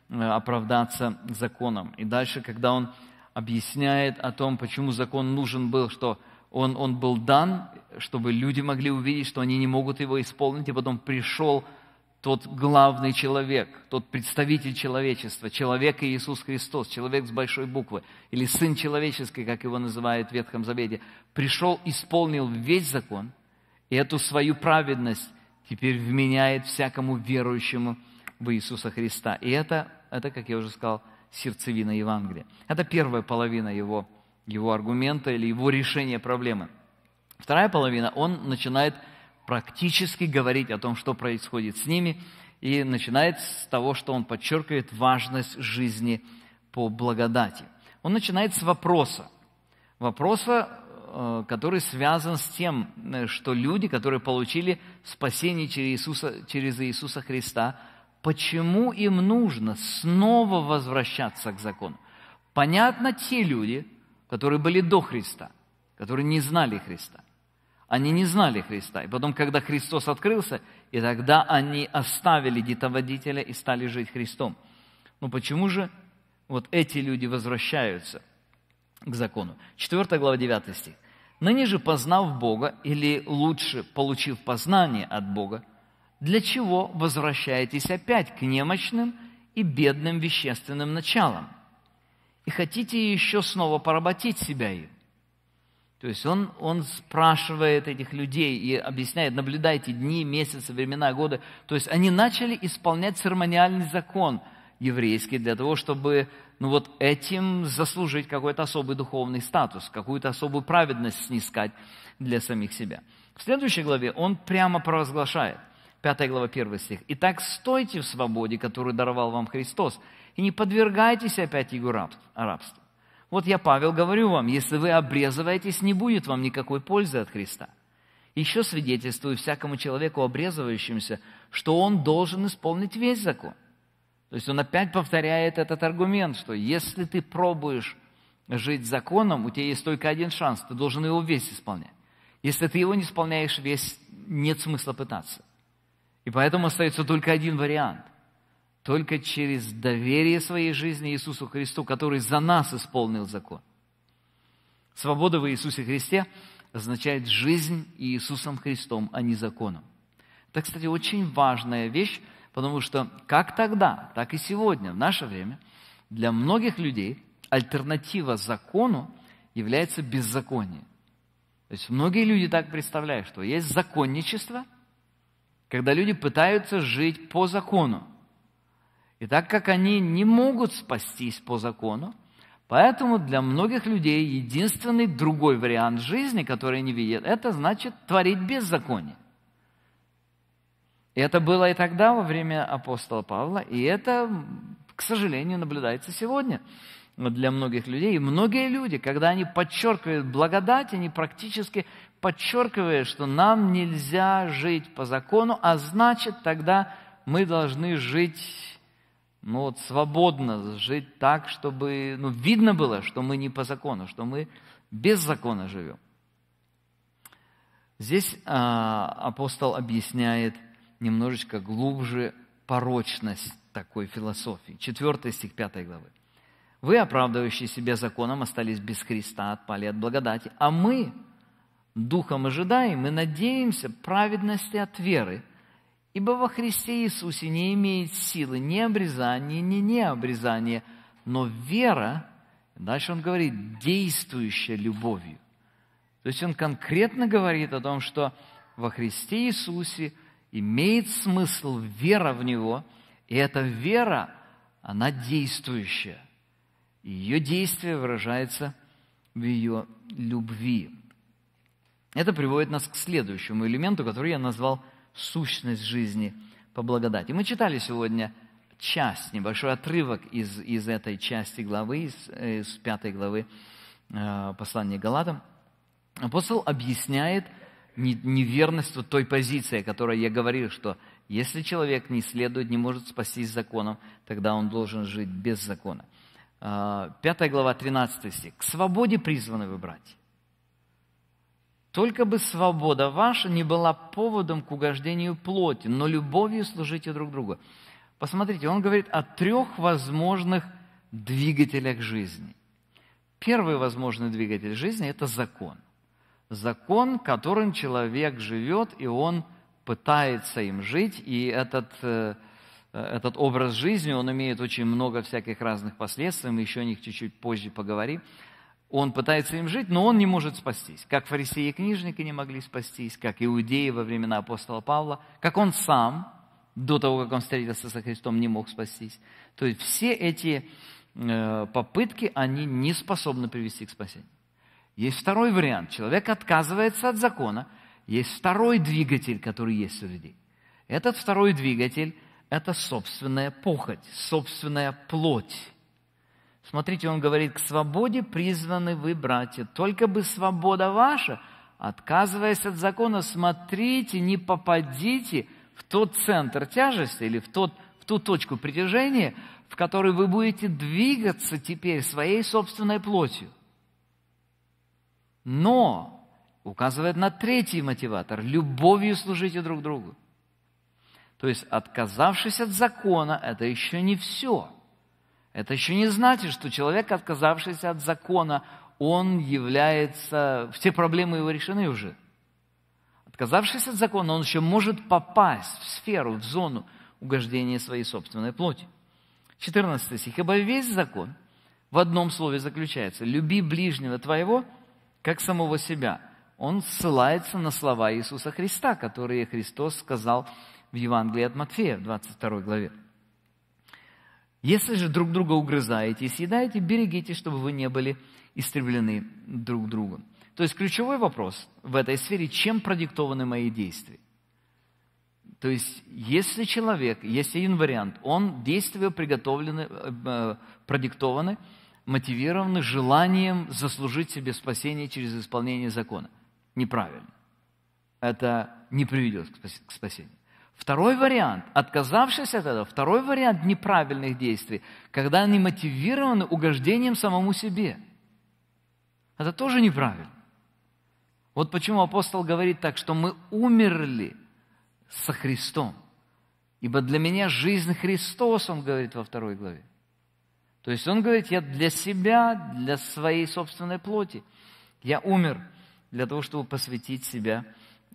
э, оправдаться законом. И дальше, когда он объясняет о том, почему закон нужен был, что он, он был дан, чтобы люди могли увидеть, что они не могут его исполнить, и потом пришел тот главный человек, тот представитель человечества, человек Иисус Христос, человек с большой буквы, или Сын Человеческий, как его называют в Ветхом Завете, пришел, исполнил весь закон, и эту свою праведность теперь вменяет всякому верующему в Иисуса Христа. И это, это как я уже сказал, сердцевина Евангелия. Это первая половина его, его аргумента или его решения проблемы. Вторая половина, он начинает практически говорить о том, что происходит с ними, и начинает с того, что он подчеркивает важность жизни по благодати. Он начинает с вопроса. Вопроса, э, который связан с тем, э, что люди, которые получили спасение через Иисуса, через Иисуса Христа, почему им нужно снова возвращаться к закону? Понятно, те люди, которые были до Христа, которые не знали Христа – они не знали Христа. И потом, когда Христос открылся, и тогда они оставили детоводителя и стали жить Христом. Но ну почему же вот эти люди возвращаются к закону? 4 глава 9 стих. «Ныне же, познав Бога, или лучше, получив познание от Бога, для чего возвращаетесь опять к немощным и бедным вещественным началам? И хотите еще снова поработить себя им? То есть он, он спрашивает этих людей и объясняет, наблюдайте дни, месяцы, времена, годы. То есть они начали исполнять церемониальный закон еврейский для того, чтобы ну вот этим заслужить какой-то особый духовный статус, какую-то особую праведность снискать для самих себя. В следующей главе он прямо провозглашает, 5 глава 1 стих, «Итак, стойте в свободе, которую даровал вам Христос, и не подвергайтесь опять его рабству». Вот я, Павел, говорю вам, если вы обрезываетесь, не будет вам никакой пользы от Христа. Еще свидетельствую всякому человеку, обрезывающемуся, что он должен исполнить весь закон. То есть он опять повторяет этот аргумент, что если ты пробуешь жить законом, у тебя есть только один шанс, ты должен его весь исполнять. Если ты его не исполняешь весь, нет смысла пытаться. И поэтому остается только один вариант. Только через доверие своей жизни Иисусу Христу, который за нас исполнил закон. Свобода в Иисусе Христе означает жизнь Иисусом Христом, а не законом. Это, кстати, очень важная вещь, потому что как тогда, так и сегодня, в наше время, для многих людей альтернатива закону является беззаконие. То есть многие люди так представляют, что есть законничество, когда люди пытаются жить по закону. И так как они не могут спастись по закону, поэтому для многих людей единственный другой вариант жизни, который они видят, это значит творить беззаконие. И это было и тогда, во время апостола Павла, и это, к сожалению, наблюдается сегодня для многих людей. И многие люди, когда они подчеркивают благодать, они практически подчеркивают, что нам нельзя жить по закону, а значит, тогда мы должны жить ну вот свободно жить так, чтобы ну, видно было, что мы не по закону, что мы без закона живем. Здесь а, апостол объясняет немножечко глубже порочность такой философии. Четвертый стих 5 главы. «Вы, оправдывающие себя законом, остались без Христа, отпали от благодати, а мы, духом ожидаем и надеемся праведности от веры – Ибо во Христе Иисусе не имеет силы ни обрезание, ни необрезание, но вера, дальше он говорит, действующая любовью. То есть он конкретно говорит о том, что во Христе Иисусе имеет смысл вера в Него, и эта вера, она действующая. И ее действие выражается в ее любви. Это приводит нас к следующему элементу, который я назвал – сущность жизни по благодати. Мы читали сегодня часть, небольшой отрывок из, из этой части главы, из, э, из пятой главы э, послания Галатам. Апостол объясняет неверность вот той позиции, о которой я говорил, что если человек не следует, не может спастись законом, тогда он должен жить без закона. Э, пятая глава, 13 стих. «К свободе призваны вы, братья, только бы свобода ваша не была поводом к угождению плоти, но любовью служите друг другу. Посмотрите, он говорит о трех возможных двигателях жизни. Первый возможный двигатель жизни – это закон. Закон, которым человек живет, и он пытается им жить, и этот, э, этот образ жизни, он имеет очень много всяких разных последствий, мы еще о них чуть-чуть позже поговорим он пытается им жить, но он не может спастись. Как фарисеи и книжники не могли спастись, как иудеи во времена апостола Павла, как он сам до того, как он встретился со Христом, не мог спастись. То есть все эти э, попытки, они не способны привести к спасению. Есть второй вариант. Человек отказывается от закона. Есть второй двигатель, который есть у людей. Этот второй двигатель – это собственная похоть, собственная плоть. Смотрите, он говорит, к свободе призваны вы, братья, только бы свобода ваша, отказываясь от закона, смотрите, не попадите в тот центр тяжести или в, тот, в ту точку притяжения, в которой вы будете двигаться теперь своей собственной плотью. Но, указывает на третий мотиватор, любовью служите друг другу. То есть, отказавшись от закона, это еще не все – это еще не значит, что человек, отказавшийся от закона, он является... Все проблемы его решены уже. Отказавшись от закона, он еще может попасть в сферу, в зону угождения своей собственной плоти. 14 стих. «Ибо весь закон в одном слове заключается. Люби ближнего твоего, как самого себя». Он ссылается на слова Иисуса Христа, которые Христос сказал в Евангелии от Матфея в 22 главе. Если же друг друга угрызаете и съедаете, берегите, чтобы вы не были истреблены друг другом. То есть ключевой вопрос в этой сфере, чем продиктованы мои действия. То есть, если человек, есть один вариант, он действия приготовлены, э, э, продиктованы, мотивированы желанием заслужить себе спасение через исполнение закона. Неправильно. Это не приведет к спасению. Второй вариант, отказавшись от этого, второй вариант неправильных действий, когда они мотивированы угождением самому себе. Это тоже неправильно. Вот почему апостол говорит так, что мы умерли со Христом. Ибо для меня жизнь Христос, он говорит во второй главе. То есть он говорит, я для себя, для своей собственной плоти. Я умер для того, чтобы посвятить себя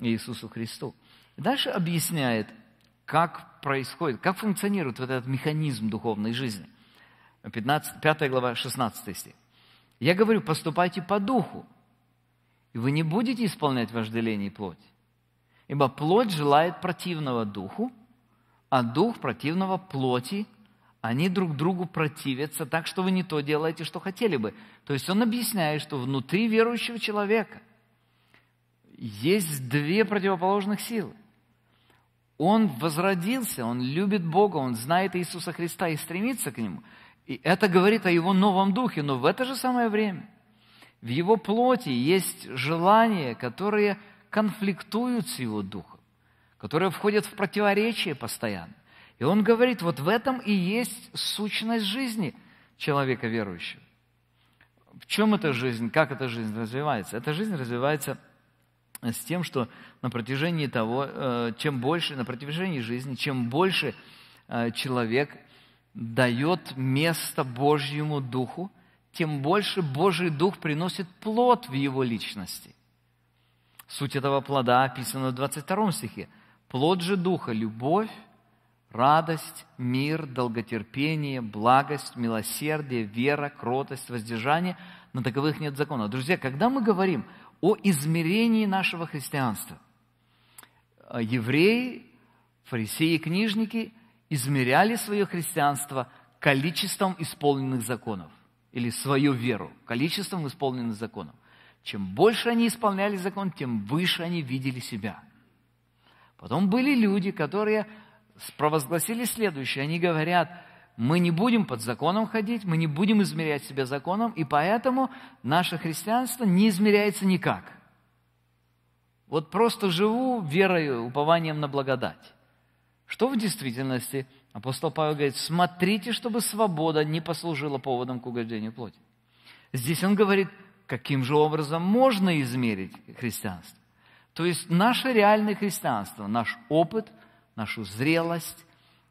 Иисусу Христу. Дальше объясняет, как происходит, как функционирует вот этот механизм духовной жизни. 15, 5 глава, 16 стих. «Я говорю, поступайте по духу, и вы не будете исполнять вожделение плоти, ибо плоть желает противного духу, а дух противного плоти, они друг другу противятся так, что вы не то делаете, что хотели бы». То есть он объясняет, что внутри верующего человека есть две противоположных силы – он возродился, он любит Бога, он знает Иисуса Христа и стремится к Нему. И это говорит о его новом духе, но в это же самое время в его плоти есть желания, которые конфликтуют с его духом, которые входят в противоречие постоянно. И он говорит, вот в этом и есть сущность жизни человека верующего. В чем эта жизнь, как эта жизнь развивается? Эта жизнь развивается с тем, что на протяжении того, э, чем больше, на протяжении жизни, чем больше э, человек дает место Божьему Духу, тем больше Божий Дух приносит плод в его личности. Суть этого плода описана в 22 стихе. Плод же Духа – любовь, радость, мир, долготерпение, благость, милосердие, вера, кротость, воздержание. На таковых нет закона. Друзья, когда мы говорим – о измерении нашего христианства. А евреи, фарисеи и книжники измеряли свое христианство количеством исполненных законов или свою веру, количеством исполненных законов. Чем больше они исполняли закон, тем выше они видели себя. Потом были люди, которые провозгласили следующее. Они говорят – мы не будем под законом ходить, мы не будем измерять себя законом, и поэтому наше христианство не измеряется никак. Вот просто живу верою, упованием на благодать. Что в действительности? Апостол Павел говорит, смотрите, чтобы свобода не послужила поводом к угождению плоти. Здесь он говорит, каким же образом можно измерить христианство. То есть наше реальное христианство, наш опыт, нашу зрелость,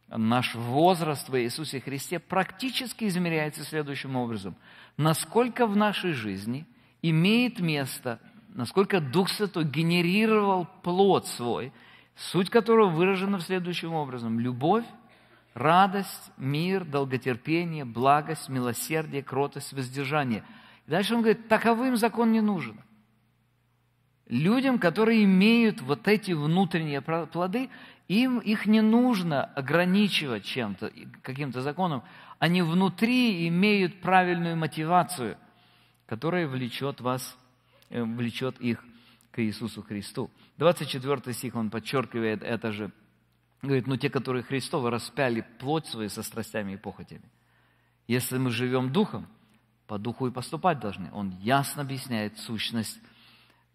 Наш возраст во Иисусе Христе практически измеряется следующим образом. Насколько в нашей жизни имеет место, насколько Дух Святой генерировал плод свой, суть которого выражена в следующем образом. Любовь, радость, мир, долготерпение, благость, милосердие, кротость, воздержание. дальше он говорит, таковым закон не нужен. Людям, которые имеют вот эти внутренние плоды, им их не нужно ограничивать чем-то, каким-то законом. Они внутри имеют правильную мотивацию, которая влечет вас, э, влечет их к Иисусу Христу. 24 стих он подчеркивает это же. Говорит, ну те, которые Христова распяли плоть свою со страстями и похотями. Если мы живем духом, по духу и поступать должны. Он ясно объясняет сущность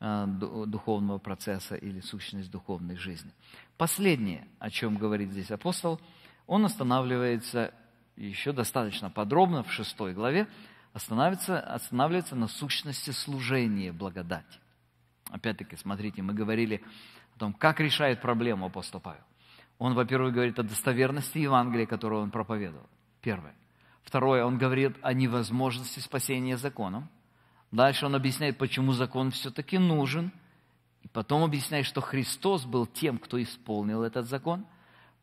Э, духовного процесса или сущность духовной жизни. Последнее, о чем говорит здесь апостол, он останавливается еще достаточно подробно в шестой главе, останавливается, останавливается на сущности служения благодати. Опять-таки, смотрите, мы говорили о том, как решает проблему апостол Павел. Он, во-первых, говорит о достоверности Евангелия, которую он проповедовал. Первое. Второе, он говорит о невозможности спасения законом. Дальше он объясняет, почему закон все-таки нужен. И потом объясняет, что Христос был тем, кто исполнил этот закон.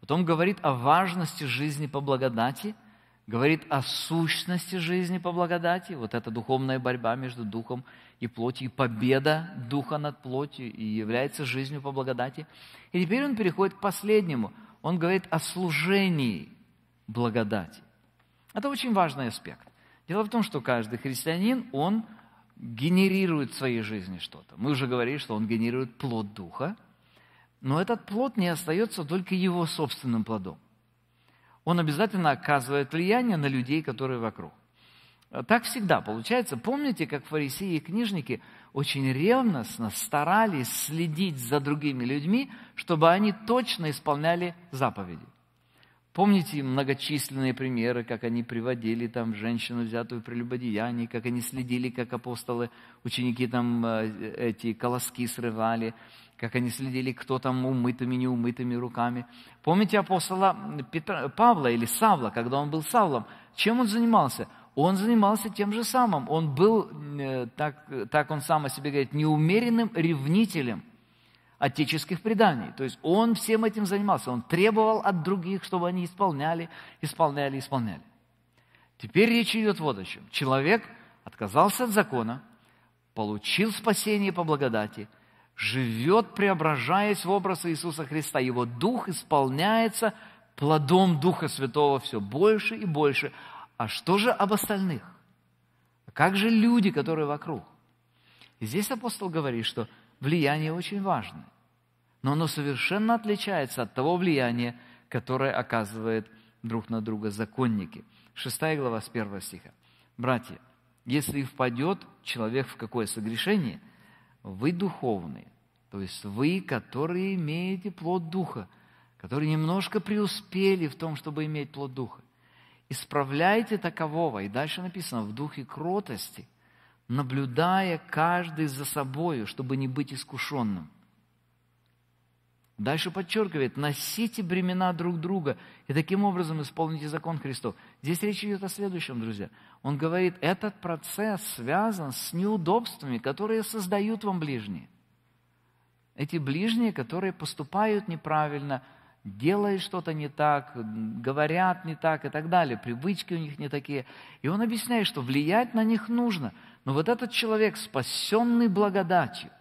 Потом говорит о важности жизни по благодати, говорит о сущности жизни по благодати, вот эта духовная борьба между духом и плотью, и победа духа над плотью и является жизнью по благодати. И теперь он переходит к последнему. Он говорит о служении благодати. Это очень важный аспект. Дело в том, что каждый христианин, он – генерирует в своей жизни что-то. Мы уже говорили, что он генерирует плод Духа, но этот плод не остается только его собственным плодом. Он обязательно оказывает влияние на людей, которые вокруг. Так всегда получается. Помните, как фарисеи и книжники очень ревностно старались следить за другими людьми, чтобы они точно исполняли заповеди. Помните многочисленные примеры, как они приводили там женщину, взятую при прелюбодеянии, как они следили, как апостолы, ученики там э, эти колоски срывали, как они следили, кто там умытыми, неумытыми руками. Помните апостола Петра, Павла или Савла, когда он был Савлом? Чем он занимался? Он занимался тем же самым. Он был, э, так, так он сам о себе говорит, неумеренным ревнителем отеческих преданий. То есть он всем этим занимался, он требовал от других, чтобы они исполняли, исполняли, исполняли. Теперь речь идет вот о чем. Человек отказался от закона, получил спасение по благодати, живет, преображаясь в образ Иисуса Христа. Его дух исполняется плодом Духа Святого все больше и больше. А что же об остальных? Как же люди, которые вокруг? И здесь апостол говорит, что – влияние очень важно, но оно совершенно отличается от того влияния, которое оказывает друг на друга законники. Шестая глава с первого стиха. «Братья, если впадет человек в какое согрешение, вы духовные, то есть вы, которые имеете плод Духа, которые немножко преуспели в том, чтобы иметь плод Духа, исправляйте такового». И дальше написано «в духе кротости – наблюдая каждый за собою, чтобы не быть искушенным. Дальше подчеркивает, носите бремена друг друга и таким образом исполните закон Христов. Здесь речь идет о следующем, друзья. Он говорит, этот процесс связан с неудобствами, которые создают вам ближние. Эти ближние, которые поступают неправильно, делают что-то не так, говорят не так и так далее, привычки у них не такие. И он объясняет, что влиять на них нужно – но вот этот человек, спасенный благодатью,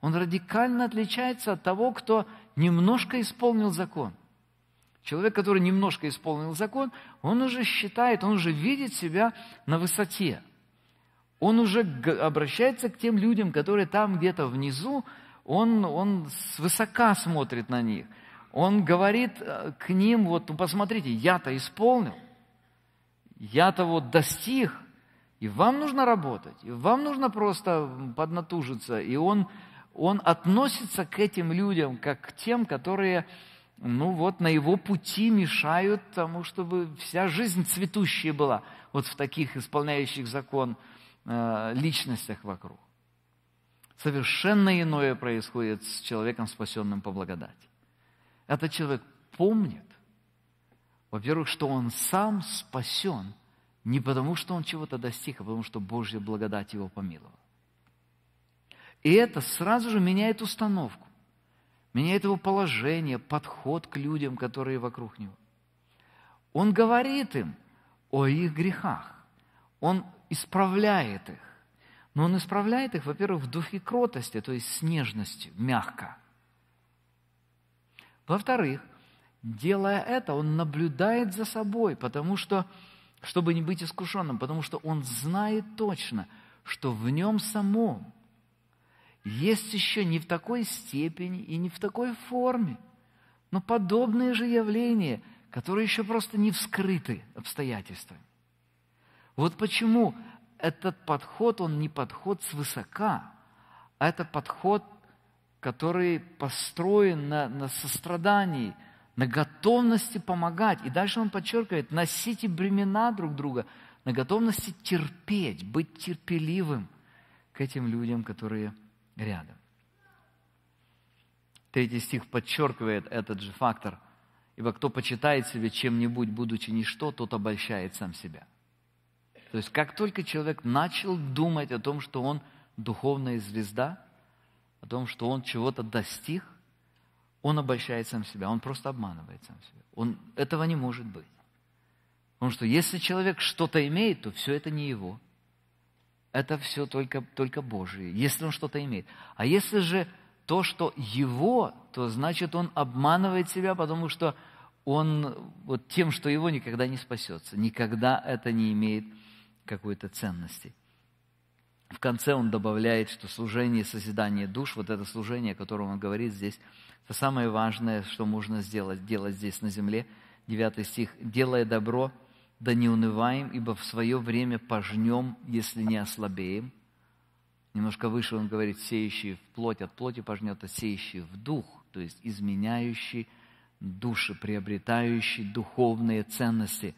он радикально отличается от того, кто немножко исполнил закон. Человек, который немножко исполнил закон, он уже считает, он уже видит себя на высоте. Он уже обращается к тем людям, которые там где-то внизу, он, он свысока смотрит на них. Он говорит э, к ним, вот, «Ну, посмотрите, я-то исполнил, я-то вот достиг – и вам нужно работать, и вам нужно просто поднатужиться. И он, он относится к этим людям, как к тем, которые ну вот, на его пути мешают тому, чтобы вся жизнь цветущая была вот в таких исполняющих закон э, личностях вокруг. Совершенно иное происходит с человеком, спасенным по благодати. Этот человек помнит, во-первых, что он сам спасен – не потому, что он чего-то достиг, а потому, что Божья благодать его помиловала. И это сразу же меняет установку, меняет его положение, подход к людям, которые вокруг него. Он говорит им о их грехах, он исправляет их. Но он исправляет их, во-первых, в духе кротости, то есть с нежностью, мягко. Во-вторых, делая это, он наблюдает за собой, потому что чтобы не быть искушенным, потому что он знает точно, что в нем самом есть еще не в такой степени и не в такой форме, но подобные же явления, которые еще просто не вскрыты обстоятельствами. Вот почему этот подход, он не подход свысока, а это подход, который построен на, на сострадании – на готовности помогать. И дальше он подчеркивает, носите бремена друг друга, на готовности терпеть, быть терпеливым к этим людям, которые рядом. Третий стих подчеркивает этот же фактор. «Ибо кто почитает себя чем-нибудь, будучи ничто, тот обольщает сам себя». То есть, как только человек начал думать о том, что он духовная звезда, о том, что он чего-то достиг – он обольщает сам себя, он просто обманывает сам себя. Он, этого не может быть. Потому что если человек что-то имеет, то все это не его. Это все только, только Божие, если он что-то имеет. А если же то, что его, то значит он обманывает себя, потому что он вот тем, что его никогда не спасется, никогда это не имеет какой-то ценности. В конце он добавляет, что служение и созидание душ, вот это служение, о котором он говорит здесь, это самое важное, что можно сделать, делать здесь на земле. 9 стих. «Делая добро, да не унываем, ибо в свое время пожнем, если не ослабеем». Немножко выше он говорит, сеющий в плоть от плоти пожнет, а сеющий в дух, то есть изменяющий души, приобретающий духовные ценности.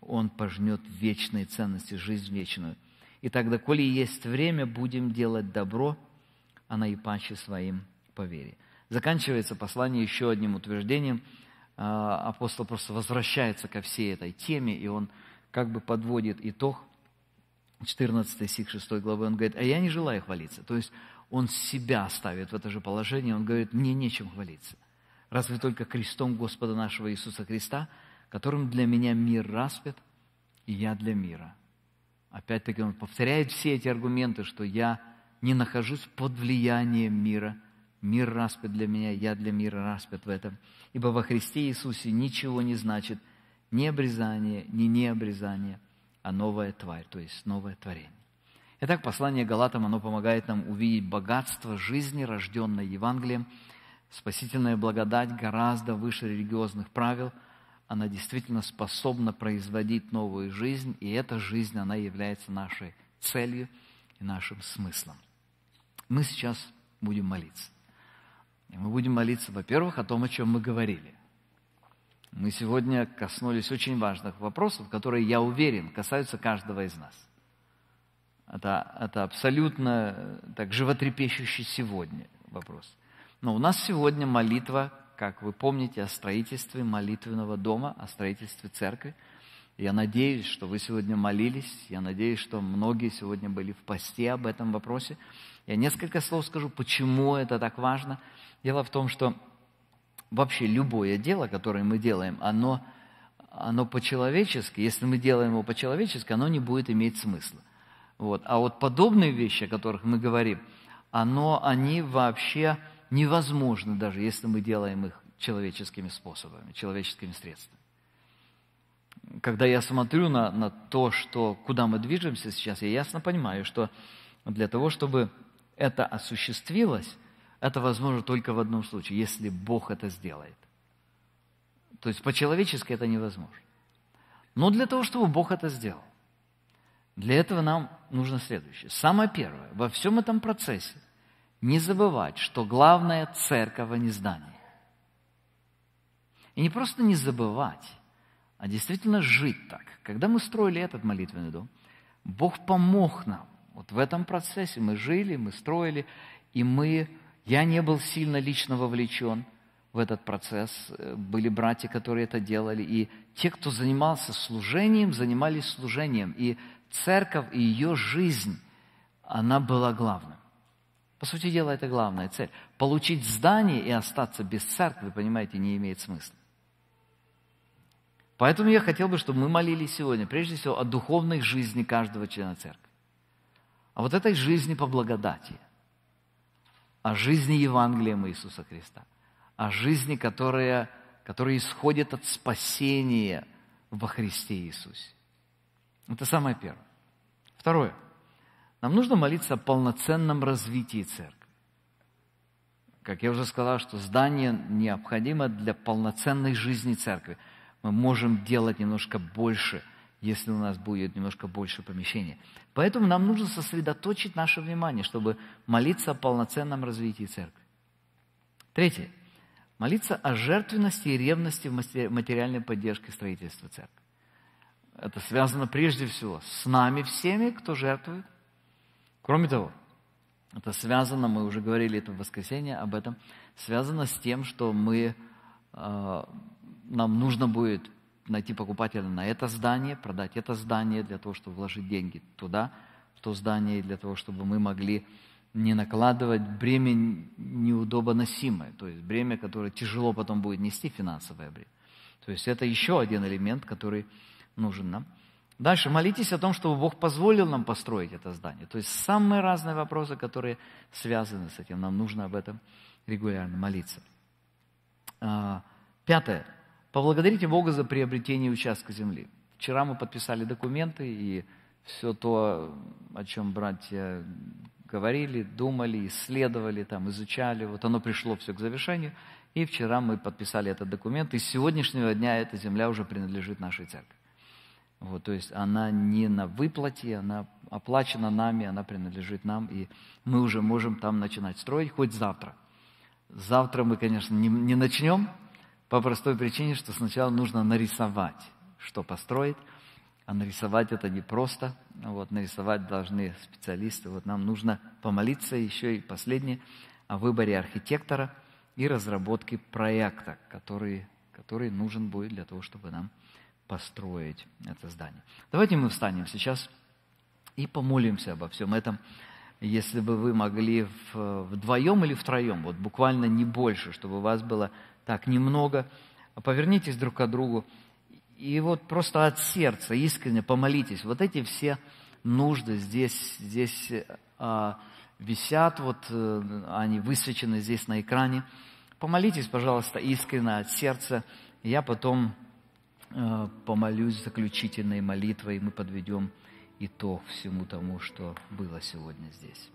Он пожнет вечные ценности, жизнь вечную. И тогда, коли есть время, будем делать добро, а наипаче своим по вере. Заканчивается послание еще одним утверждением. А, апостол просто возвращается ко всей этой теме, и он как бы подводит итог. 14 стих 6 главы, он говорит, «А я не желаю хвалиться». То есть он себя ставит в это же положение, он говорит, «Мне нечем хвалиться». Разве только крестом Господа нашего Иисуса Христа, которым для меня мир распят, и я для мира. Опять-таки он повторяет все эти аргументы, что я не нахожусь под влиянием мира – Мир распят для меня, я для мира распят в этом. Ибо во Христе Иисусе ничего не значит ни обрезание, ни необрезание, а новая тварь, то есть новое творение. Итак, послание Галатам, оно помогает нам увидеть богатство жизни, рожденной Евангелием. Спасительная благодать гораздо выше религиозных правил. Она действительно способна производить новую жизнь, и эта жизнь, она является нашей целью и нашим смыслом. Мы сейчас будем молиться. И мы будем молиться, во-первых, о том, о чем мы говорили. Мы сегодня коснулись очень важных вопросов, которые, я уверен, касаются каждого из нас. Это, это абсолютно э, так животрепещущий сегодня вопрос. Но у нас сегодня молитва, как вы помните, о строительстве молитвенного дома, о строительстве церкви. Я надеюсь, что вы сегодня молились, я надеюсь, что многие сегодня были в посте об этом вопросе. Я несколько слов скажу, почему это так важно. Дело в том, что вообще любое дело, которое мы делаем, оно, оно по-человечески, если мы делаем его по-человечески, оно не будет иметь смысла. Вот. А вот подобные вещи, о которых мы говорим, оно, они вообще невозможны, даже если мы делаем их человеческими способами, человеческими средствами. Когда я смотрю на, на то, что, куда мы движемся сейчас, я ясно понимаю, что для того, чтобы это осуществилось, это возможно только в одном случае, если Бог это сделает. То есть по-человечески это невозможно. Но для того, чтобы Бог это сделал, для этого нам нужно следующее. Самое первое, во всем этом процессе не забывать, что главное – церковь, а не здание. И не просто не забывать, а действительно жить так. Когда мы строили этот молитвенный дом, Бог помог нам вот в этом процессе мы жили, мы строили, и мы, я не был сильно лично вовлечен в этот процесс. Э, были братья, которые это делали. И те, кто занимался служением, занимались служением. И церковь, и ее жизнь, она была главным. По сути дела, это главная цель. Получить здание и остаться без церкви, понимаете, не имеет смысла. Поэтому я хотел бы, чтобы мы молились сегодня, прежде всего, о духовной жизни каждого члена церкви а вот этой жизни по благодати, о жизни Евангелием Иисуса Христа, о жизни, которая, которая исходит от спасения во Христе Иисусе. Это самое первое. Второе. Нам нужно молиться о полноценном развитии церкви. Как я уже сказал, что здание необходимо для полноценной жизни церкви. Мы можем делать немножко больше – если у нас будет немножко больше помещения. Поэтому нам нужно сосредоточить наше внимание, чтобы молиться о полноценном развитии церкви. Третье. Молиться о жертвенности и ревности в материальной поддержке строительства церкви. Это связано прежде всего с нами всеми, кто жертвует. Кроме того, это связано, мы уже говорили это в воскресенье об этом, связано с тем, что мы, э, нам нужно будет найти покупателя на это здание, продать это здание для того, чтобы вложить деньги туда, в то здание, для того, чтобы мы могли не накладывать бремя неудобоносимое, то есть бремя, которое тяжело потом будет нести, финансовое бремя. То есть это еще один элемент, который нужен нам. Дальше молитесь о том, чтобы Бог позволил нам построить это здание. То есть самые разные вопросы, которые связаны с этим, нам нужно об этом регулярно молиться. А, пятое. Поблагодарите Бога за приобретение участка земли. Вчера мы подписали документы, и все то, о чем братья говорили, думали, исследовали, там, изучали, вот оно пришло все к завершению. И вчера мы подписали этот документ, и с сегодняшнего дня эта земля уже принадлежит нашей церкви. Вот, то есть она не на выплате, она оплачена нами, она принадлежит нам, и мы уже можем там начинать строить хоть завтра. Завтра мы, конечно, не, не начнем, по простой причине, что сначала нужно нарисовать, что построить, а нарисовать это непросто. Вот, нарисовать должны специалисты. Вот нам нужно помолиться еще и последнее о выборе архитектора и разработке проекта, который, который нужен будет для того, чтобы нам построить это здание. Давайте мы встанем сейчас и помолимся обо всем этом. Если бы вы могли вдвоем или втроем, вот буквально не больше, чтобы у вас было так немного. Повернитесь друг к другу. И вот просто от сердца искренне помолитесь. Вот эти все нужды здесь, здесь а, висят, вот а, они высвечены здесь на экране. Помолитесь, пожалуйста, искренне от сердца. Я потом а, помолюсь заключительной молитвой, и мы подведем итог всему тому, что было сегодня здесь.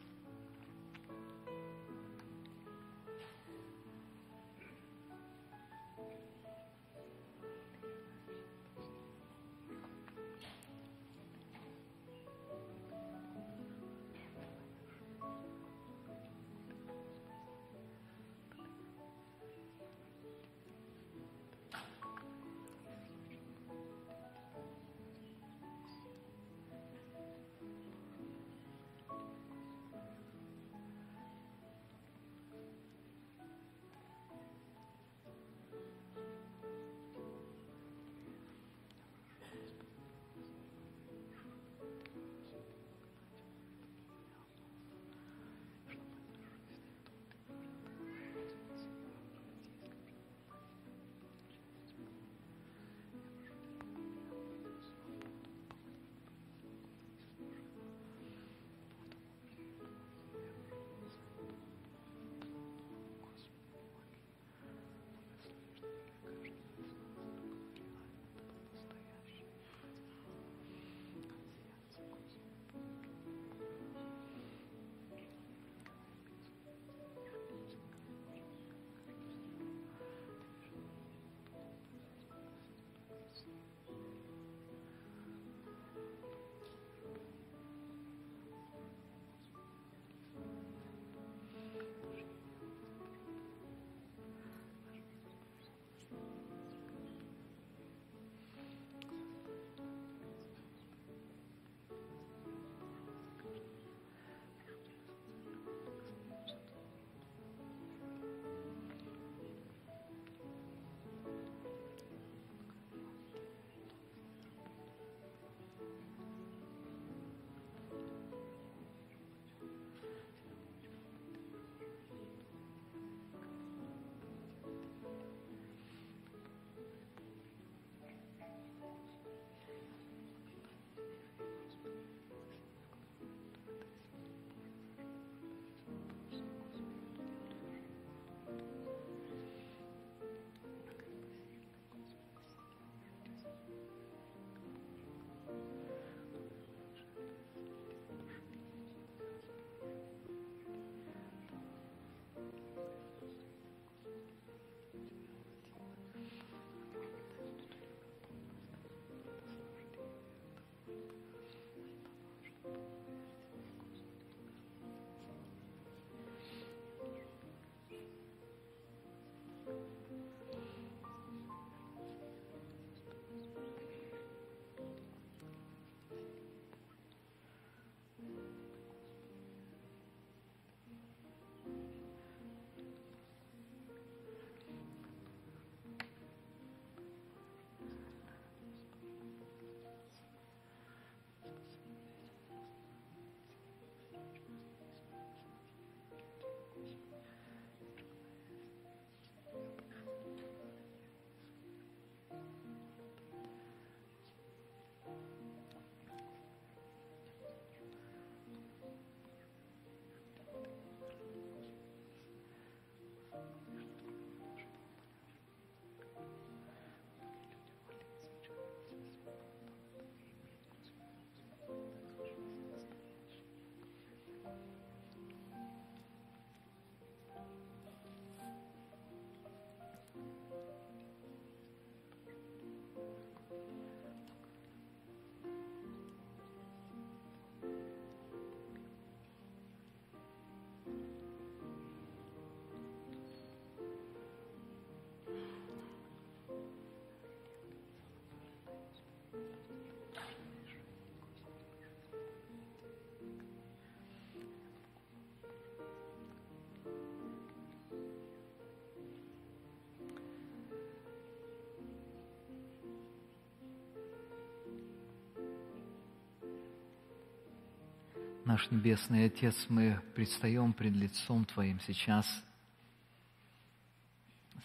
Наш Небесный Отец, мы предстаем пред лицом Твоим сейчас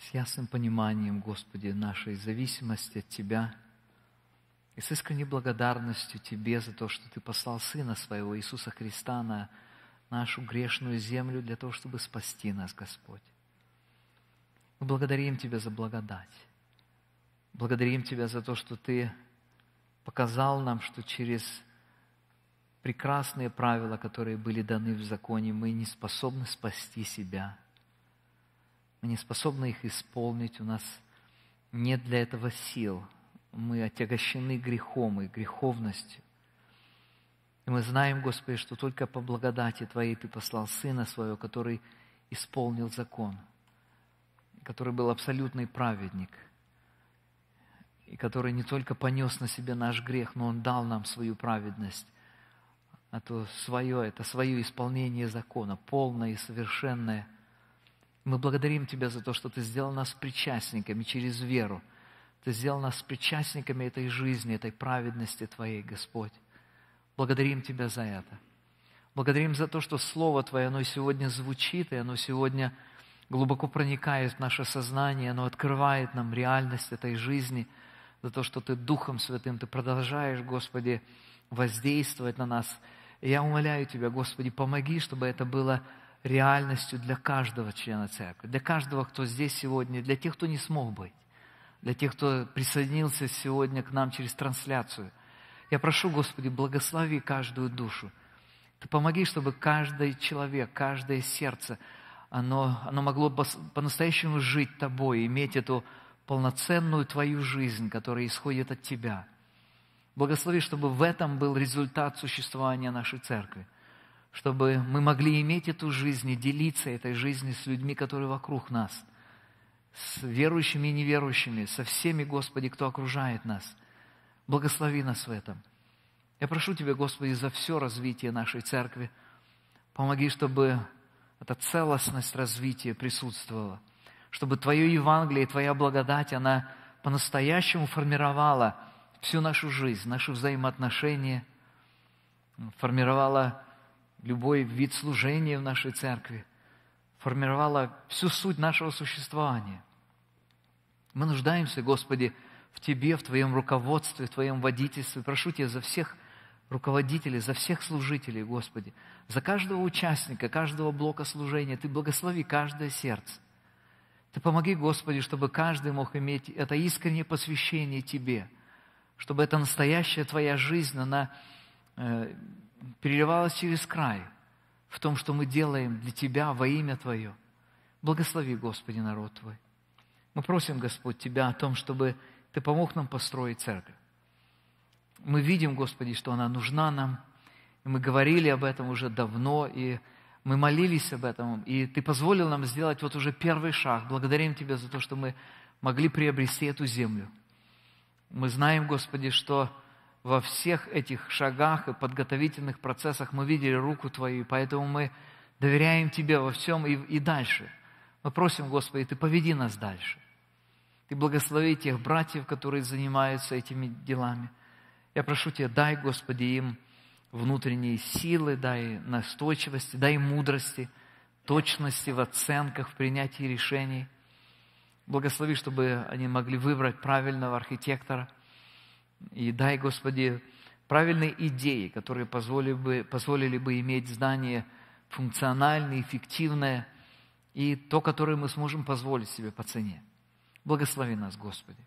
с ясным пониманием, Господи, нашей зависимости от Тебя и с искренней благодарностью Тебе за то, что Ты послал Сына Своего, Иисуса Христа, на нашу грешную землю для того, чтобы спасти нас, Господь. Мы благодарим Тебя за благодать. Благодарим Тебя за то, что Ты показал нам, что через прекрасные правила, которые были даны в законе, мы не способны спасти себя. Мы не способны их исполнить, у нас нет для этого сил. Мы отягощены грехом и греховностью. И мы знаем, Господи, что только по благодати Твоей Ты послал Сына Своего, который исполнил закон, который был абсолютный праведник, и который не только понес на себе наш грех, но Он дал нам свою праведность, а то свое, это свое исполнение закона, полное и совершенное. Мы благодарим Тебя за то, что Ты сделал нас причастниками через веру. Ты сделал нас причастниками этой жизни, этой праведности Твоей, Господь. Благодарим Тебя за это. Благодарим за то, что Слово Твое, оно сегодня звучит, и оно сегодня глубоко проникает в наше сознание, оно открывает нам реальность этой жизни, за то, что Ты Духом Святым, Ты продолжаешь, Господи, воздействовать на нас – и я умоляю Тебя, Господи, помоги, чтобы это было реальностью для каждого члена церкви, для каждого, кто здесь сегодня, для тех, кто не смог быть, для тех, кто присоединился сегодня к нам через трансляцию. Я прошу, Господи, благослови каждую душу. Ты помоги, чтобы каждый человек, каждое сердце, оно, оно могло по-настоящему жить Тобой, иметь эту полноценную Твою жизнь, которая исходит от Тебя – Благослови, чтобы в этом был результат существования нашей церкви, чтобы мы могли иметь эту жизнь и делиться этой жизнью с людьми, которые вокруг нас, с верующими и неверующими, со всеми, Господи, кто окружает нас. Благослови нас в этом. Я прошу Тебя, Господи, за все развитие нашей церкви. Помоги, чтобы эта целостность развития присутствовала, чтобы Твое Евангелие и Твоя благодать, она по-настоящему формировала – всю нашу жизнь, наши взаимоотношения, формировала любой вид служения в нашей церкви, формировала всю суть нашего существования. Мы нуждаемся, Господи, в Тебе, в Твоем руководстве, в Твоем водительстве. Прошу Тебя за всех руководителей, за всех служителей, Господи, за каждого участника, каждого блока служения. Ты благослови каждое сердце. Ты помоги, Господи, чтобы каждый мог иметь это искреннее посвящение Тебе – чтобы эта настоящая твоя жизнь, она э, переливалась через край в том, что мы делаем для Тебя во имя Твое. Благослови, Господи, народ Твой. Мы просим, Господь, Тебя о том, чтобы Ты помог нам построить церковь. Мы видим, Господи, что она нужна нам. И мы говорили об этом уже давно, и мы молились об этом, и Ты позволил нам сделать вот уже первый шаг. Благодарим Тебя за то, что мы могли приобрести эту землю – мы знаем, Господи, что во всех этих шагах и подготовительных процессах мы видели руку Твою, и поэтому мы доверяем Тебе во всем и, и дальше. Мы просим, Господи, Ты поведи нас дальше. Ты благослови тех братьев, которые занимаются этими делами. Я прошу Тебя, дай, Господи, им внутренние силы, дай настойчивости, дай мудрости, точности в оценках, в принятии решений – Благослови, чтобы они могли выбрать правильного архитектора. И дай, Господи, правильные идеи, которые позволили бы, позволили бы иметь здание функциональное, эффективное, и то, которое мы сможем позволить себе по цене. Благослови нас, Господи.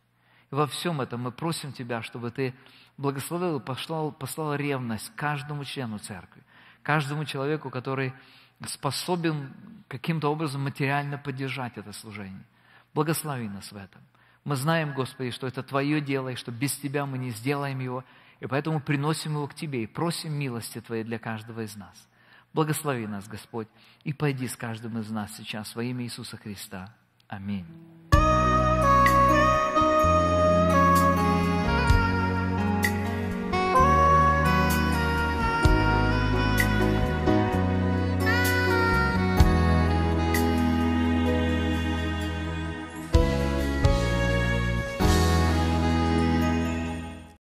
И во всем этом мы просим Тебя, чтобы Ты благословил и послал, послал ревность каждому члену церкви, каждому человеку, который способен каким-то образом материально поддержать это служение. Благослови нас в этом. Мы знаем, Господи, что это Твое дело, и что без Тебя мы не сделаем его, и поэтому приносим его к Тебе и просим милости Твоей для каждого из нас. Благослови нас, Господь, и пойди с каждым из нас сейчас во имя Иисуса Христа. Аминь.